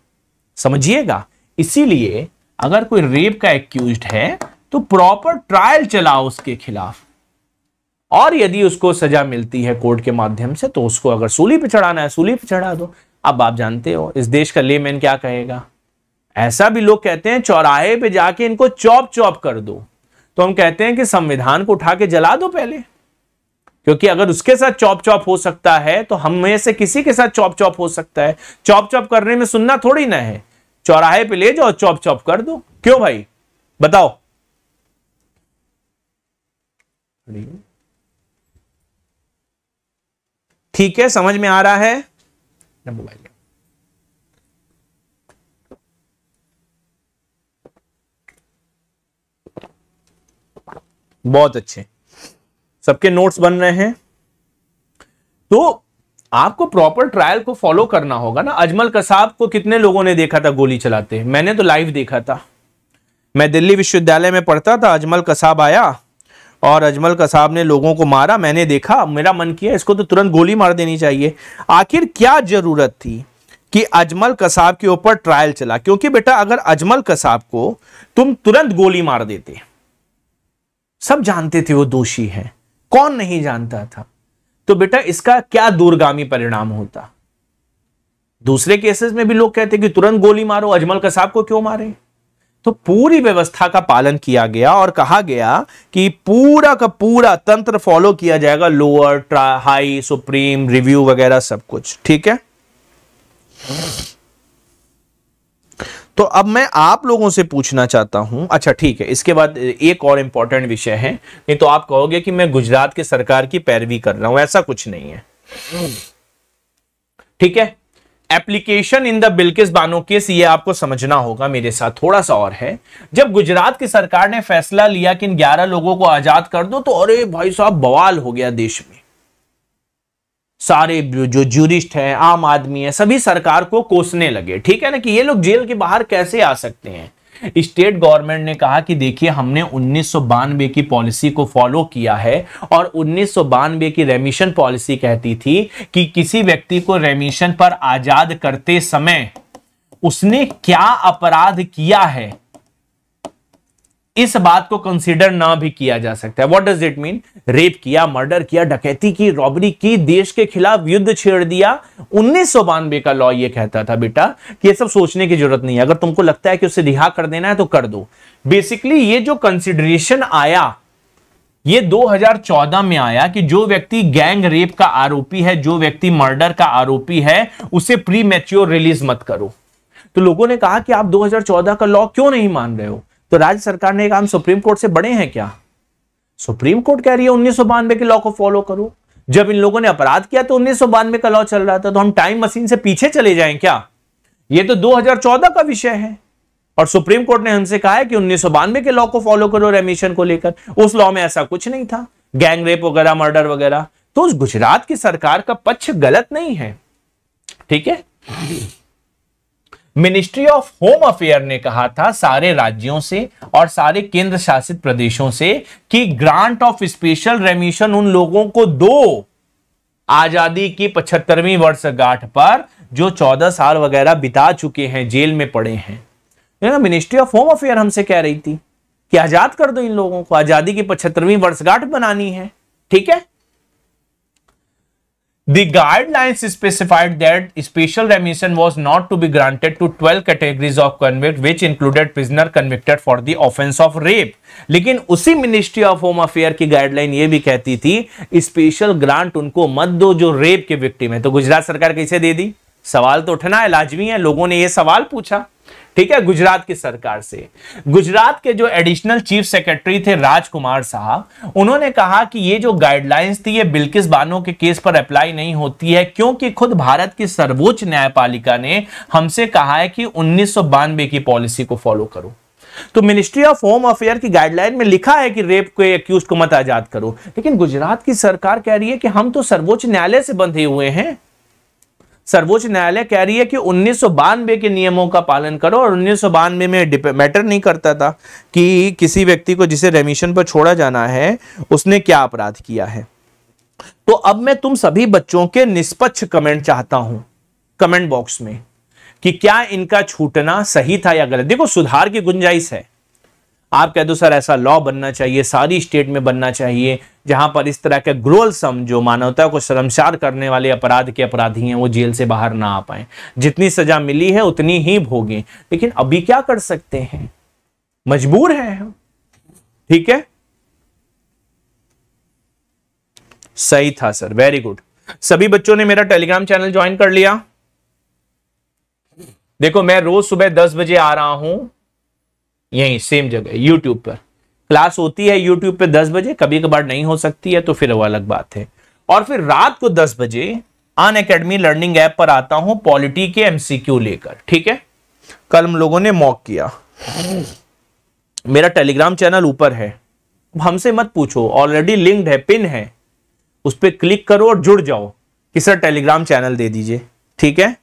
S1: समझिएगा इसीलिए अगर कोई रेप का एक्यूज है तो प्रॉपर ट्रायल चलाओ उसके खिलाफ और यदि उसको सजा मिलती है कोर्ट के माध्यम से तो उसको अगर सूली पे चढ़ाना है सूली पे चढ़ा दो अब आप जानते हो इस देश का लेमैन क्या कहेगा ऐसा भी लोग कहते हैं चौराहे पे जाके इनको चौप चौप कर दो तो हम कहते हैं कि संविधान को उठा के जला दो पहले क्योंकि अगर उसके साथ चौप चौप हो सकता है तो हमें से किसी के साथ चौप चौप हो सकता है चौप चौप करने में सुनना थोड़ी ना है चौराहे पे ले जाओ चौप चौप कर दो क्यों भाई बताओ ठीक है समझ में आ रहा है मोबाइल बहुत अच्छे सबके नोट्स बन रहे हैं तो आपको प्रॉपर ट्रायल को फॉलो करना होगा ना अजमल कसाब को कितने लोगों ने देखा था गोली चलाते मैंने तो लाइव देखा था मैं दिल्ली विश्वविद्यालय में पढ़ता था अजमल कसाब आया और अजमल कसाब ने लोगों को मारा मैंने देखा मेरा मन किया इसको तो तुरंत गोली मार देनी चाहिए आखिर क्या जरूरत थी कि अजमल कसाब के ऊपर ट्रायल चला क्योंकि बेटा अगर अजमल कसाब को तुम तुरंत गोली मार देते सब जानते थे वो दोषी है कौन नहीं जानता था तो बेटा इसका क्या दूरगामी परिणाम होता दूसरे केसेस में भी लोग कहते हैं कि तुरंत गोली मारो अजमल कसाब को क्यों मारे तो पूरी व्यवस्था का पालन किया गया और कहा गया कि पूरा का पूरा तंत्र फॉलो किया जाएगा लोअर हाई सुप्रीम रिव्यू वगैरह सब कुछ ठीक है तो अब मैं आप लोगों से पूछना चाहता हूं अच्छा ठीक है इसके बाद एक और इंपॉर्टेंट विषय है नहीं तो आप कहोगे कि मैं गुजरात की सरकार की पैरवी कर रहा हूं ऐसा कुछ नहीं है ठीक है application in the Bilkis Bano case ये आपको समझना होगा मेरे साथ थोड़ा सा और है जब गुजरात की सरकार ने फैसला लिया कि इन 11 लोगों को आजाद कर दो तो अरे भाई साहब बवाल हो गया देश में सारे जो जूरिस्ट हैं आम आदमी है सभी सरकार को कोसने लगे ठीक है ना कि ये लोग जेल के बाहर कैसे आ सकते हैं स्टेट गवर्नमेंट ने कहा कि देखिए हमने उन्नीस की पॉलिसी को फॉलो किया है और उन्नीस की रेमिशन पॉलिसी कहती थी कि किसी व्यक्ति को रेमिशन पर आजाद करते समय उसने क्या अपराध किया है इस बात को कंसिडर ना भी किया जा सकता है what does it mean rape किया मर्डर किया डकैती की रॉबरी की देश के खिलाफ युद्ध छेड़ दिया उन्नीस का लॉ ये कहता था बेटा कि ये सब सोचने की जरूरत नहीं है अगर तुमको लगता है कि उसे रिहा कर देना है तो कर दो बेसिकली ये जो कंसिडरेशन आया ये 2014 में आया कि जो व्यक्ति गैंग रेप का आरोपी है जो व्यक्ति मर्डर का आरोपी है उसे प्री रिलीज मत करो तो लोगों ने कहा कि आप 2014 का लॉ क्यों नहीं मान रहे हो तो राज्य सरकार ने कहा हम सुप्रीम कोर्ट से बड़े हैं क्या सुप्रीम कोर्ट कह रही है उन्नीस के लॉ को फॉलो करो जब इन लोगों ने अपराध किया तो उन्नीस का लॉ चल रहा था तो हम टाइम मशीन से पीछे चले जाए क्या ये तो 2014 का विषय है और सुप्रीम कोर्ट ने हमसे कहा है कि उन्नीस के लॉ को फॉलो करो रेमिशन को लेकर उस लॉ में ऐसा कुछ नहीं था गैंग रेप वगैरह मर्डर वगैरह तो उस गुजरात की सरकार का पक्ष गलत नहीं है ठीक है मिनिस्ट्री ऑफ होम अफेयर ने कहा था सारे राज्यों से और सारे केंद्र शासित प्रदेशों से कि ग्रांट ऑफ स्पेशल रेमिशन उन लोगों को दो आजादी की पचहत्तरवीं वर्षगांठ पर जो चौदह साल वगैरह बिता चुके हैं जेल में पड़े हैं मिनिस्ट्री ऑफ होम अफेयर हमसे कह रही थी कि आजाद कर दो इन लोगों को आजादी की पचहत्तरवीं वर्षगांठ बनानी है ठीक है The guidelines specified that special remission was not to be granted to 12 categories of convict which included prisoner convicted for the offense of rape. लेकिन उसी मिनिस्ट्री ऑफ होम अफेयर की गाइडलाइन ये भी कहती थी स्पेशल ग्रांट उनको मत दो जो रेप के विक्टिम है तो गुजरात सरकार कैसे दे दी सवाल तो उठना है लाजमी है लोगों ने ये सवाल पूछा ठीक है गुजरात की सरकार से गुजरात के जो एडिशनल चीफ सेक्रेटरी थे राजकुमार साहब उन्होंने कहा कि ये जो गाइडलाइंस थी ये बिल्किस बानो के केस पर अप्लाई नहीं होती है क्योंकि खुद भारत की सर्वोच्च न्यायपालिका ने हमसे कहा है कि उन्नीस की पॉलिसी को फॉलो करो तो मिनिस्ट्री ऑफ होम अफेयर की गाइडलाइन में लिखा है कि रेप के एक्यूज को मत आजाद करो लेकिन गुजरात की सरकार कह रही है कि हम तो सर्वोच्च न्यायालय से बंधे हुए हैं सर्वोच्च न्यायालय कह रही है कि उन्नीस के नियमों का पालन करो और उन्नीस में मैटर नहीं करता था कि किसी व्यक्ति को जिसे रेमिशन पर छोड़ा जाना है उसने क्या अपराध किया है तो अब मैं तुम सभी बच्चों के निष्पक्ष कमेंट चाहता हूं कमेंट बॉक्स में कि क्या इनका छूटना सही था या गलत देखो सुधार की गुंजाइश है आप कह दो सर ऐसा लॉ बनना चाहिए सारी स्टेट में बनना चाहिए जहां पर इस तरह के ग्रोल सम जो मानवता को शर्मसार करने वाले अपराध के अपराधी हैं वो जेल से बाहर ना आ पाए जितनी सजा मिली है उतनी ही भोगे लेकिन अभी क्या कर सकते हैं मजबूर हैं हम ठीक है सही था सर वेरी गुड सभी बच्चों ने मेरा टेलीग्राम चैनल ज्वाइन कर लिया देखो मैं रोज सुबह दस बजे आ रहा हूं यही सेम जगह यूट्यूब पर क्लास होती है यूट्यूब पे दस बजे कभी कभार नहीं हो सकती है तो फिर वो अलग बात है और फिर रात को दस बजे अन अकेडमी लर्निंग ऐप पर आता हूं पॉलिटी के एमसीक्यू लेकर ठीक है कल हम लोगों ने मॉक किया मेरा टेलीग्राम चैनल ऊपर है हमसे मत पूछो ऑलरेडी लिंक्ड है पिन है उस पर क्लिक करो और जुड़ जाओ कि सर टेलीग्राम चैनल दे दीजिए ठीक है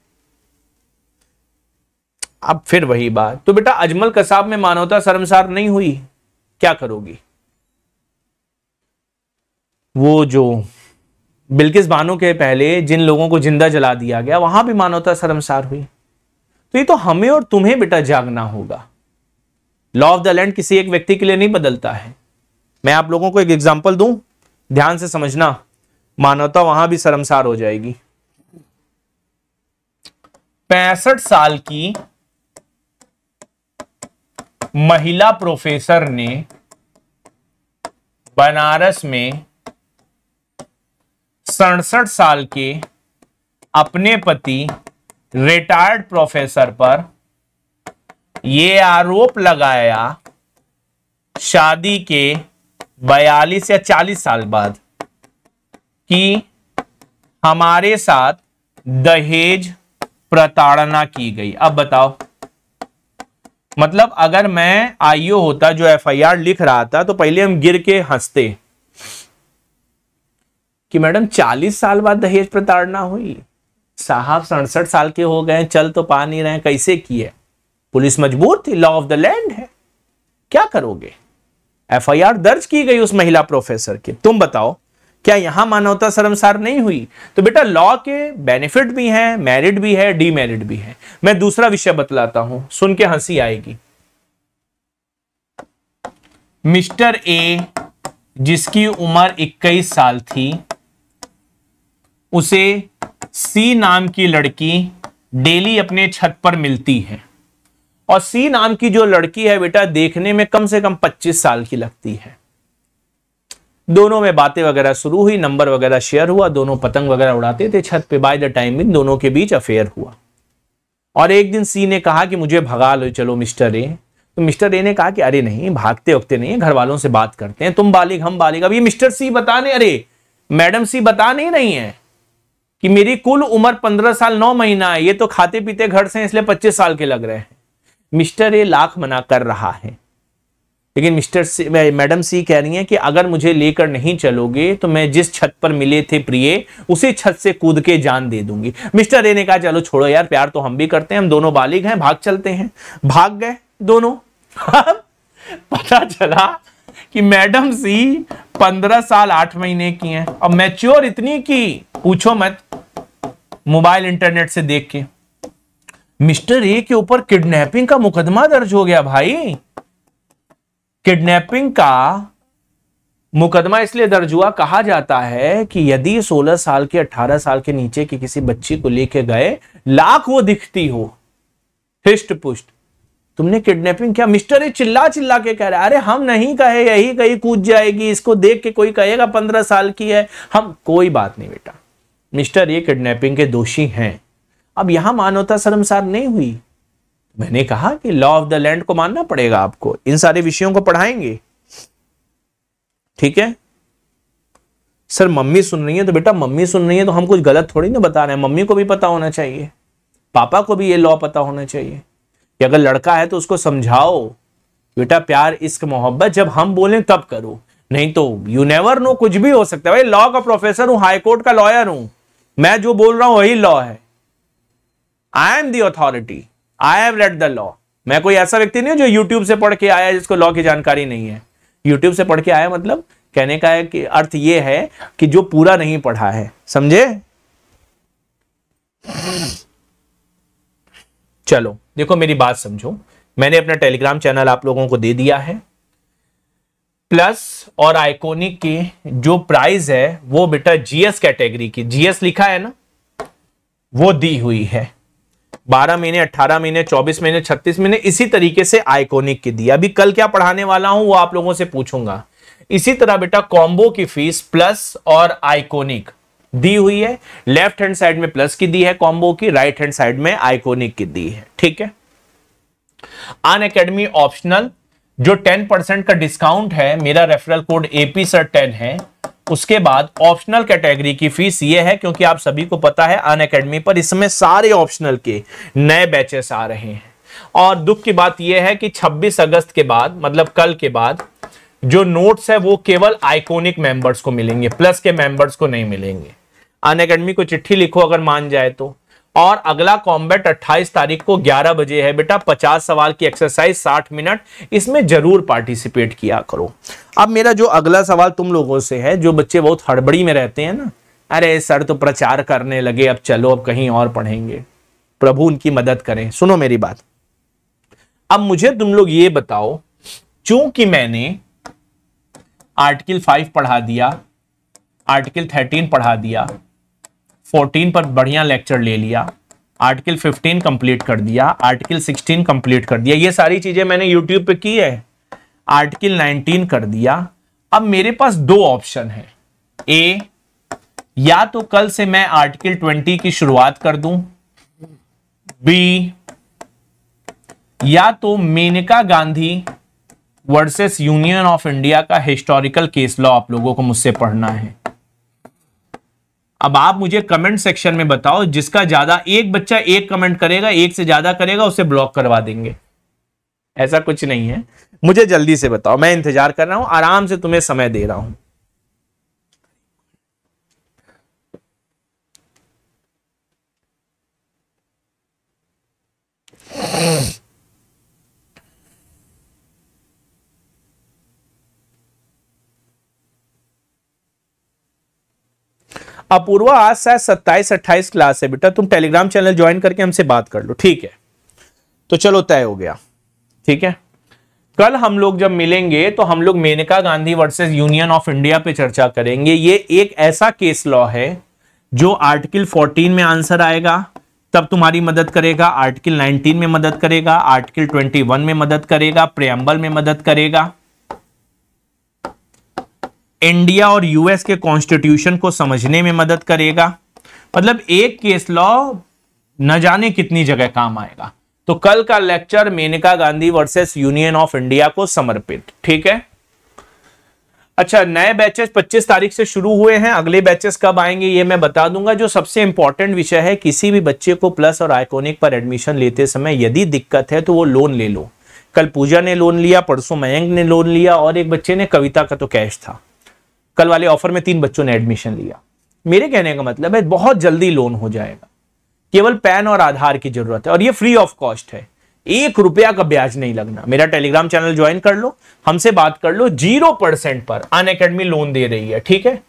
S1: अब फिर वही बात तो बेटा अजमल कसाब में मानवता शर्मसार नहीं हुई क्या करोगी वो जो बिल्किस बानो के पहले जिन लोगों को जिंदा जला दिया गया वहां भी मानवता शर्मसार हुई तो ये तो हमें और तुम्हें बेटा जागना होगा लॉ ऑफ द लैंड किसी एक व्यक्ति के लिए नहीं बदलता है मैं आप लोगों को एक एग्जाम्पल दू ध्यान से समझना मानवता वहां भी शर्मसार हो जाएगी पैंसठ साल की महिला प्रोफेसर ने बनारस में सड़सठ साल के अपने पति रिटायर्ड प्रोफेसर पर ये आरोप लगाया शादी के 42 या 40 साल बाद कि हमारे साथ दहेज प्रताड़ना की गई अब बताओ मतलब अगर मैं आईओ होता जो एफआईआर लिख रहा था तो पहले हम गिर के हंसते कि मैडम 40 साल बाद दहेज प्रताड़ना हुई साहब सड़सठ साल के हो गए चल तो पा नहीं रहे कैसे किए पुलिस मजबूर थी लॉ ऑफ द लैंड है क्या करोगे एफआईआर दर्ज की गई उस महिला प्रोफेसर की तुम बताओ क्या यहां मानवता शर्मसार नहीं हुई तो बेटा लॉ के बेनिफिट भी हैं मेरिट भी है डीमेरिट भी है मैं दूसरा विषय बतलाता हूं सुन के हंसी आएगी मिस्टर ए जिसकी उम्र 21 साल थी उसे सी नाम की लड़की डेली अपने छत पर मिलती है और सी नाम की जो लड़की है बेटा देखने में कम से कम 25 साल की लगती है दोनों में बातें वगैरह शुरू हुई नंबर वगैरह शेयर हुआ दोनों पतंग वगैरह उड़ाते थे छत पे बाय द टाइम इन दोनों के बीच अफेयर हुआ और एक दिन सी ने कहा कि मुझे भगा लो चलो मिस्टर ए तो मिस्टर ए ने कहा कि अरे नहीं भागते वगते नहीं घर वालों से बात करते हैं तुम बालिग हम बालिग अब ये मिस्टर सी बताने अरे मैडम सी बता नहीं रही है कि मेरी कुल उम्र पंद्रह साल नौ महीना है ये तो खाते पीते घर से इसलिए पच्चीस साल के लग रहे हैं मिस्टर ए लाख मना कर रहा है लेकिन मिस्टर सी मैडम सी कह रही हैं कि अगर मुझे लेकर नहीं चलोगे तो मैं जिस छत पर मिले थे प्रिय उसी छत से कूद के जान दे दूंगी मिस्टर ए ने कहा चलो छोड़ो यार प्यार तो हम भी करते हैं हम दोनों बालिग हैं भाग चलते हैं भाग गए दोनों पता चला कि मैडम सी पंद्रह साल आठ महीने की हैं और मैच्योर इतनी की पूछो मत मोबाइल इंटरनेट से देख के मिस्टर ए के ऊपर किडनैपिंग का मुकदमा दर्ज हो गया भाई किडनैपिंग का मुकदमा इसलिए दर्ज हुआ कहा जाता है कि यदि 16 साल के 18 साल के नीचे की किसी बच्ची को लेके गए लाख वो दिखती हो हिस्ट पुष्ट तुमने किडनैपिंग किया मिस्टर ये चिल्ला चिल्ला के कह रहे अरे हम नहीं कहे यही कहीं कूद जाएगी इसको देख के कोई कहेगा पंद्रह साल की है हम कोई बात नहीं बेटा मिस्टर ये किडनैपिंग के दोषी हैं अब यहां मानवता शर्मसार नहीं हुई मैंने कहा कि लॉ ऑफ द लैंड को मानना पड़ेगा आपको इन सारे विषयों को पढ़ाएंगे ठीक है सर मम्मी सुन रही है तो बेटा मम्मी सुन रही है तो हम कुछ गलत थोड़ी ना बता रहे हैं मम्मी को भी पता होना चाहिए पापा को भी ये लॉ पता होना चाहिए कि अगर लड़का है तो उसको समझाओ बेटा प्यार इश्क मोहब्बत जब हम बोलें तब करो नहीं तो यू नेवर नो कुछ भी हो सकता है भाई लॉ का प्रोफेसर हूं हाईकोर्ट का लॉयर हूं मैं जो बोल रहा हूं वही लॉ है I am the authority I have read the law मैं कोई ऐसा व्यक्ति नहीं जो यूट्यूब से पढ़ के आया जिसको लॉ की जानकारी नहीं है यूट्यूब से पढ़ के आया मतलब कहने का है कि अर्थ ये है कि जो पूरा नहीं पढ़ा है समझे चलो देखो मेरी बात समझो मैंने अपना टेलीग्राम चैनल आप लोगों को दे दिया है प्लस और आइकोनिक के जो प्राइस है वो बेटा जीएस कैटेगरी की जीएस लिखा है ना वो दी हुई है बारह महीने अट्ठारह महीने चौबीस महीने छत्तीस महीने इसी तरीके से आइकोनिक की दी अभी कल क्या पढ़ाने वाला हूं वो आप लोगों से पूछूंगा इसी तरह बेटा कॉम्बो की फीस प्लस और आइकोनिक दी हुई है लेफ्ट हैंड साइड में प्लस की दी है कॉम्बो की राइट हैंड साइड में आइकोनिक की दी है ठीक है अन अकेडमी ऑप्शनल जो टेन परसेंट का डिस्काउंट है मेरा referral code AP sir ten है उसके बाद ऑप्शनल कैटेगरी की फीस ये है क्योंकि आप सभी को पता है अन अकेडमी पर इसमें सारे ऑप्शनल के नए बैचेस आ रहे हैं और दुख की बात यह है कि 26 अगस्त के बाद मतलब कल के बाद जो नोट्स है वो केवल आइकोनिक मेंबर्स को मिलेंगे प्लस के मेंबर्स को नहीं मिलेंगे अन अकेडमी को चिट्ठी लिखो अगर मान जाए तो और अगला कॉम्बेट 28 तारीख को 11 बजे है बेटा 50 सवाल की एक्सरसाइज 60 मिनट इसमें जरूर पार्टिसिपेट किया करो अब मेरा जो अगला सवाल तुम लोगों से है जो बच्चे बहुत हड़बड़ी में रहते हैं ना अरे सर तो प्रचार करने लगे अब चलो अब कहीं और पढ़ेंगे प्रभु उनकी मदद करें सुनो मेरी बात अब मुझे तुम लोग ये बताओ चूंकि मैंने आर्टिकल फाइव पढ़ा दिया आर्टिकल थर्टीन पढ़ा दिया 14 पर बढ़िया लेक्चर ले लिया आर्टिकल 15 कंप्लीट कर दिया आर्टिकल 16 कंप्लीट कर दिया ये सारी चीजें मैंने यूट्यूब पे की है आर्टिकल 19 कर दिया अब मेरे पास दो ऑप्शन है ए या तो कल से मैं आर्टिकल 20 की शुरुआत कर दू बी या तो Maneka Gandhi versus union of India का हिस्टोरिकल केस लॉ आप लोगों को मुझसे पढ़ना है अब आप मुझे कमेंट सेक्शन में बताओ जिसका ज्यादा एक बच्चा एक कमेंट करेगा एक से ज्यादा करेगा उसे ब्लॉक करवा देंगे ऐसा कुछ नहीं है मुझे जल्दी से बताओ मैं इंतजार कर रहा हूं आराम से तुम्हें समय दे रहा हूं अपूर्वा आज शायद सत्ताईस अट्ठाईस क्लास है बेटा तुम टेलीग्राम चैनल ज्वाइन करके हमसे बात कर लो ठीक है तो चलो तय हो गया ठीक है कल हम लोग जब मिलेंगे तो हम लोग Maneka Gandhi versus union of India पे चर्चा करेंगे ये एक ऐसा केस लॉ है जो आर्टिकल 14 में आंसर आएगा तब तुम्हारी मदद करेगा आर्टिकल 19 में मदद करेगा आर्टिकल 21 में मदद करेगा प्रियम्बल में मदद करेगा इंडिया और यूएस के कॉन्स्टिट्यूशन को समझने में मदद करेगा मतलब एक केस लॉ न जाने कितनी जगह काम आएगा तो कल का lecture Maneka Gandhi versus union of India को समर्पित ठीक है अच्छा नए बैचेस 25 तारीख से शुरू हुए हैं अगले बैचेस कब आएंगे ये मैं बता दूंगा जो सबसे इंपॉर्टेंट विषय है किसी भी बच्चे को प्लस और आइकोनिक पर एडमिशन लेते समय यदि दिक्कत है तो वो लोन ले लो कल पूजा ने लोन लिया परसों मयंक ने लोन लिया और एक बच्चे ने कविता का तो कैश था कल वाले ऑफर में तीन बच्चों ने एडमिशन लिया मेरे कहने का मतलब है बहुत जल्दी लोन हो जाएगा केवल पैन और आधार की जरूरत है और ये फ्री ऑफ कॉस्ट है एक रुपया का ब्याज नहीं लगना मेरा टेलीग्राम चैनल ज्वाइन कर लो हमसे बात कर लो जीरो परसेंट पर अन अकेडमी लोन दे रही है ठीक है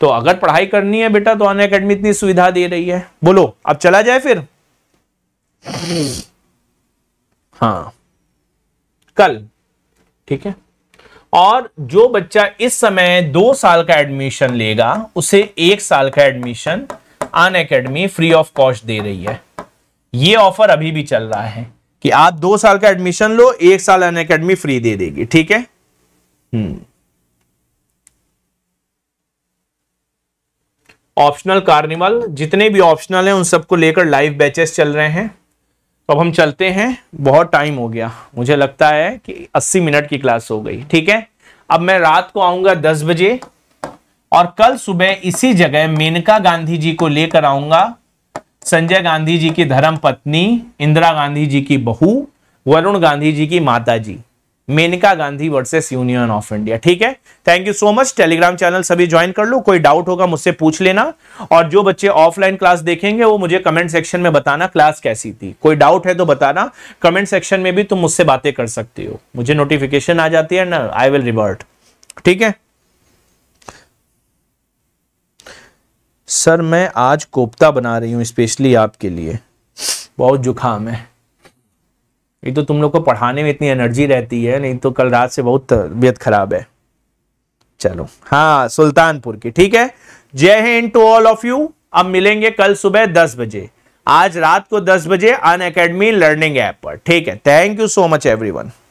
S1: तो अगर पढ़ाई करनी है बेटा तो अन अकेडमी इतनी सुविधा दे रही है बोलो अब चला जाए फिर हाँ कल ठीक है और जो बच्चा इस समय दो साल का एडमिशन लेगा उसे एक साल का admission Unacademy free of cost दे रही है ये ऑफर अभी भी चल रहा है कि आप दो साल का एडमिशन लो एक साल अन अकेडमी फ्री दे देगी ठीक है ऑप्शनल हम्म। कार्निवल जितने भी ऑप्शनल हैं उन सबको लेकर लाइव बैचेस चल रहे हैं तो अब हम चलते हैं बहुत टाइम हो गया मुझे लगता है कि 80 मिनट की क्लास हो गई ठीक है अब मैं रात को आऊंगा 10 बजे और कल सुबह इसी जगह मेनका गांधी जी को लेकर आऊंगा संजय गांधी जी की धर्म पत्नी इंदिरा गांधी जी की बहू वरुण गांधी जी की माता जी Maneka Gandhi versus union of India ठीक है thank you so much Telegram channel सभी ज्वाइन कर लो कोई डाउट होगा मुझसे पूछ लेना और जो बच्चे ऑफलाइन क्लास देखेंगे वो मुझे कमेंट सेक्शन में बताना क्लास कैसी थी कोई डाउट है तो बताना कमेंट सेक्शन में भी तुम मुझसे बातें कर सकते हो मुझे नोटिफिकेशन आ जाती है ना आई विल रिवर्ट ठीक है सर मैं आज कोफ्ता बना रही हूं स्पेशली आपके लिए बहुत जुखाम है ये तो तुम लोग को पढ़ाने में इतनी एनर्जी रहती है नहीं तो कल रात से बहुत तबियत खराब है चलो हाँ सुल्तानपुर की ठीक है जय Hind to all of you अब मिलेंगे कल सुबह दस बजे आज रात को दस बजे अन अकेडमी लर्निंग ऐप पर ठीक है thank you so much everyone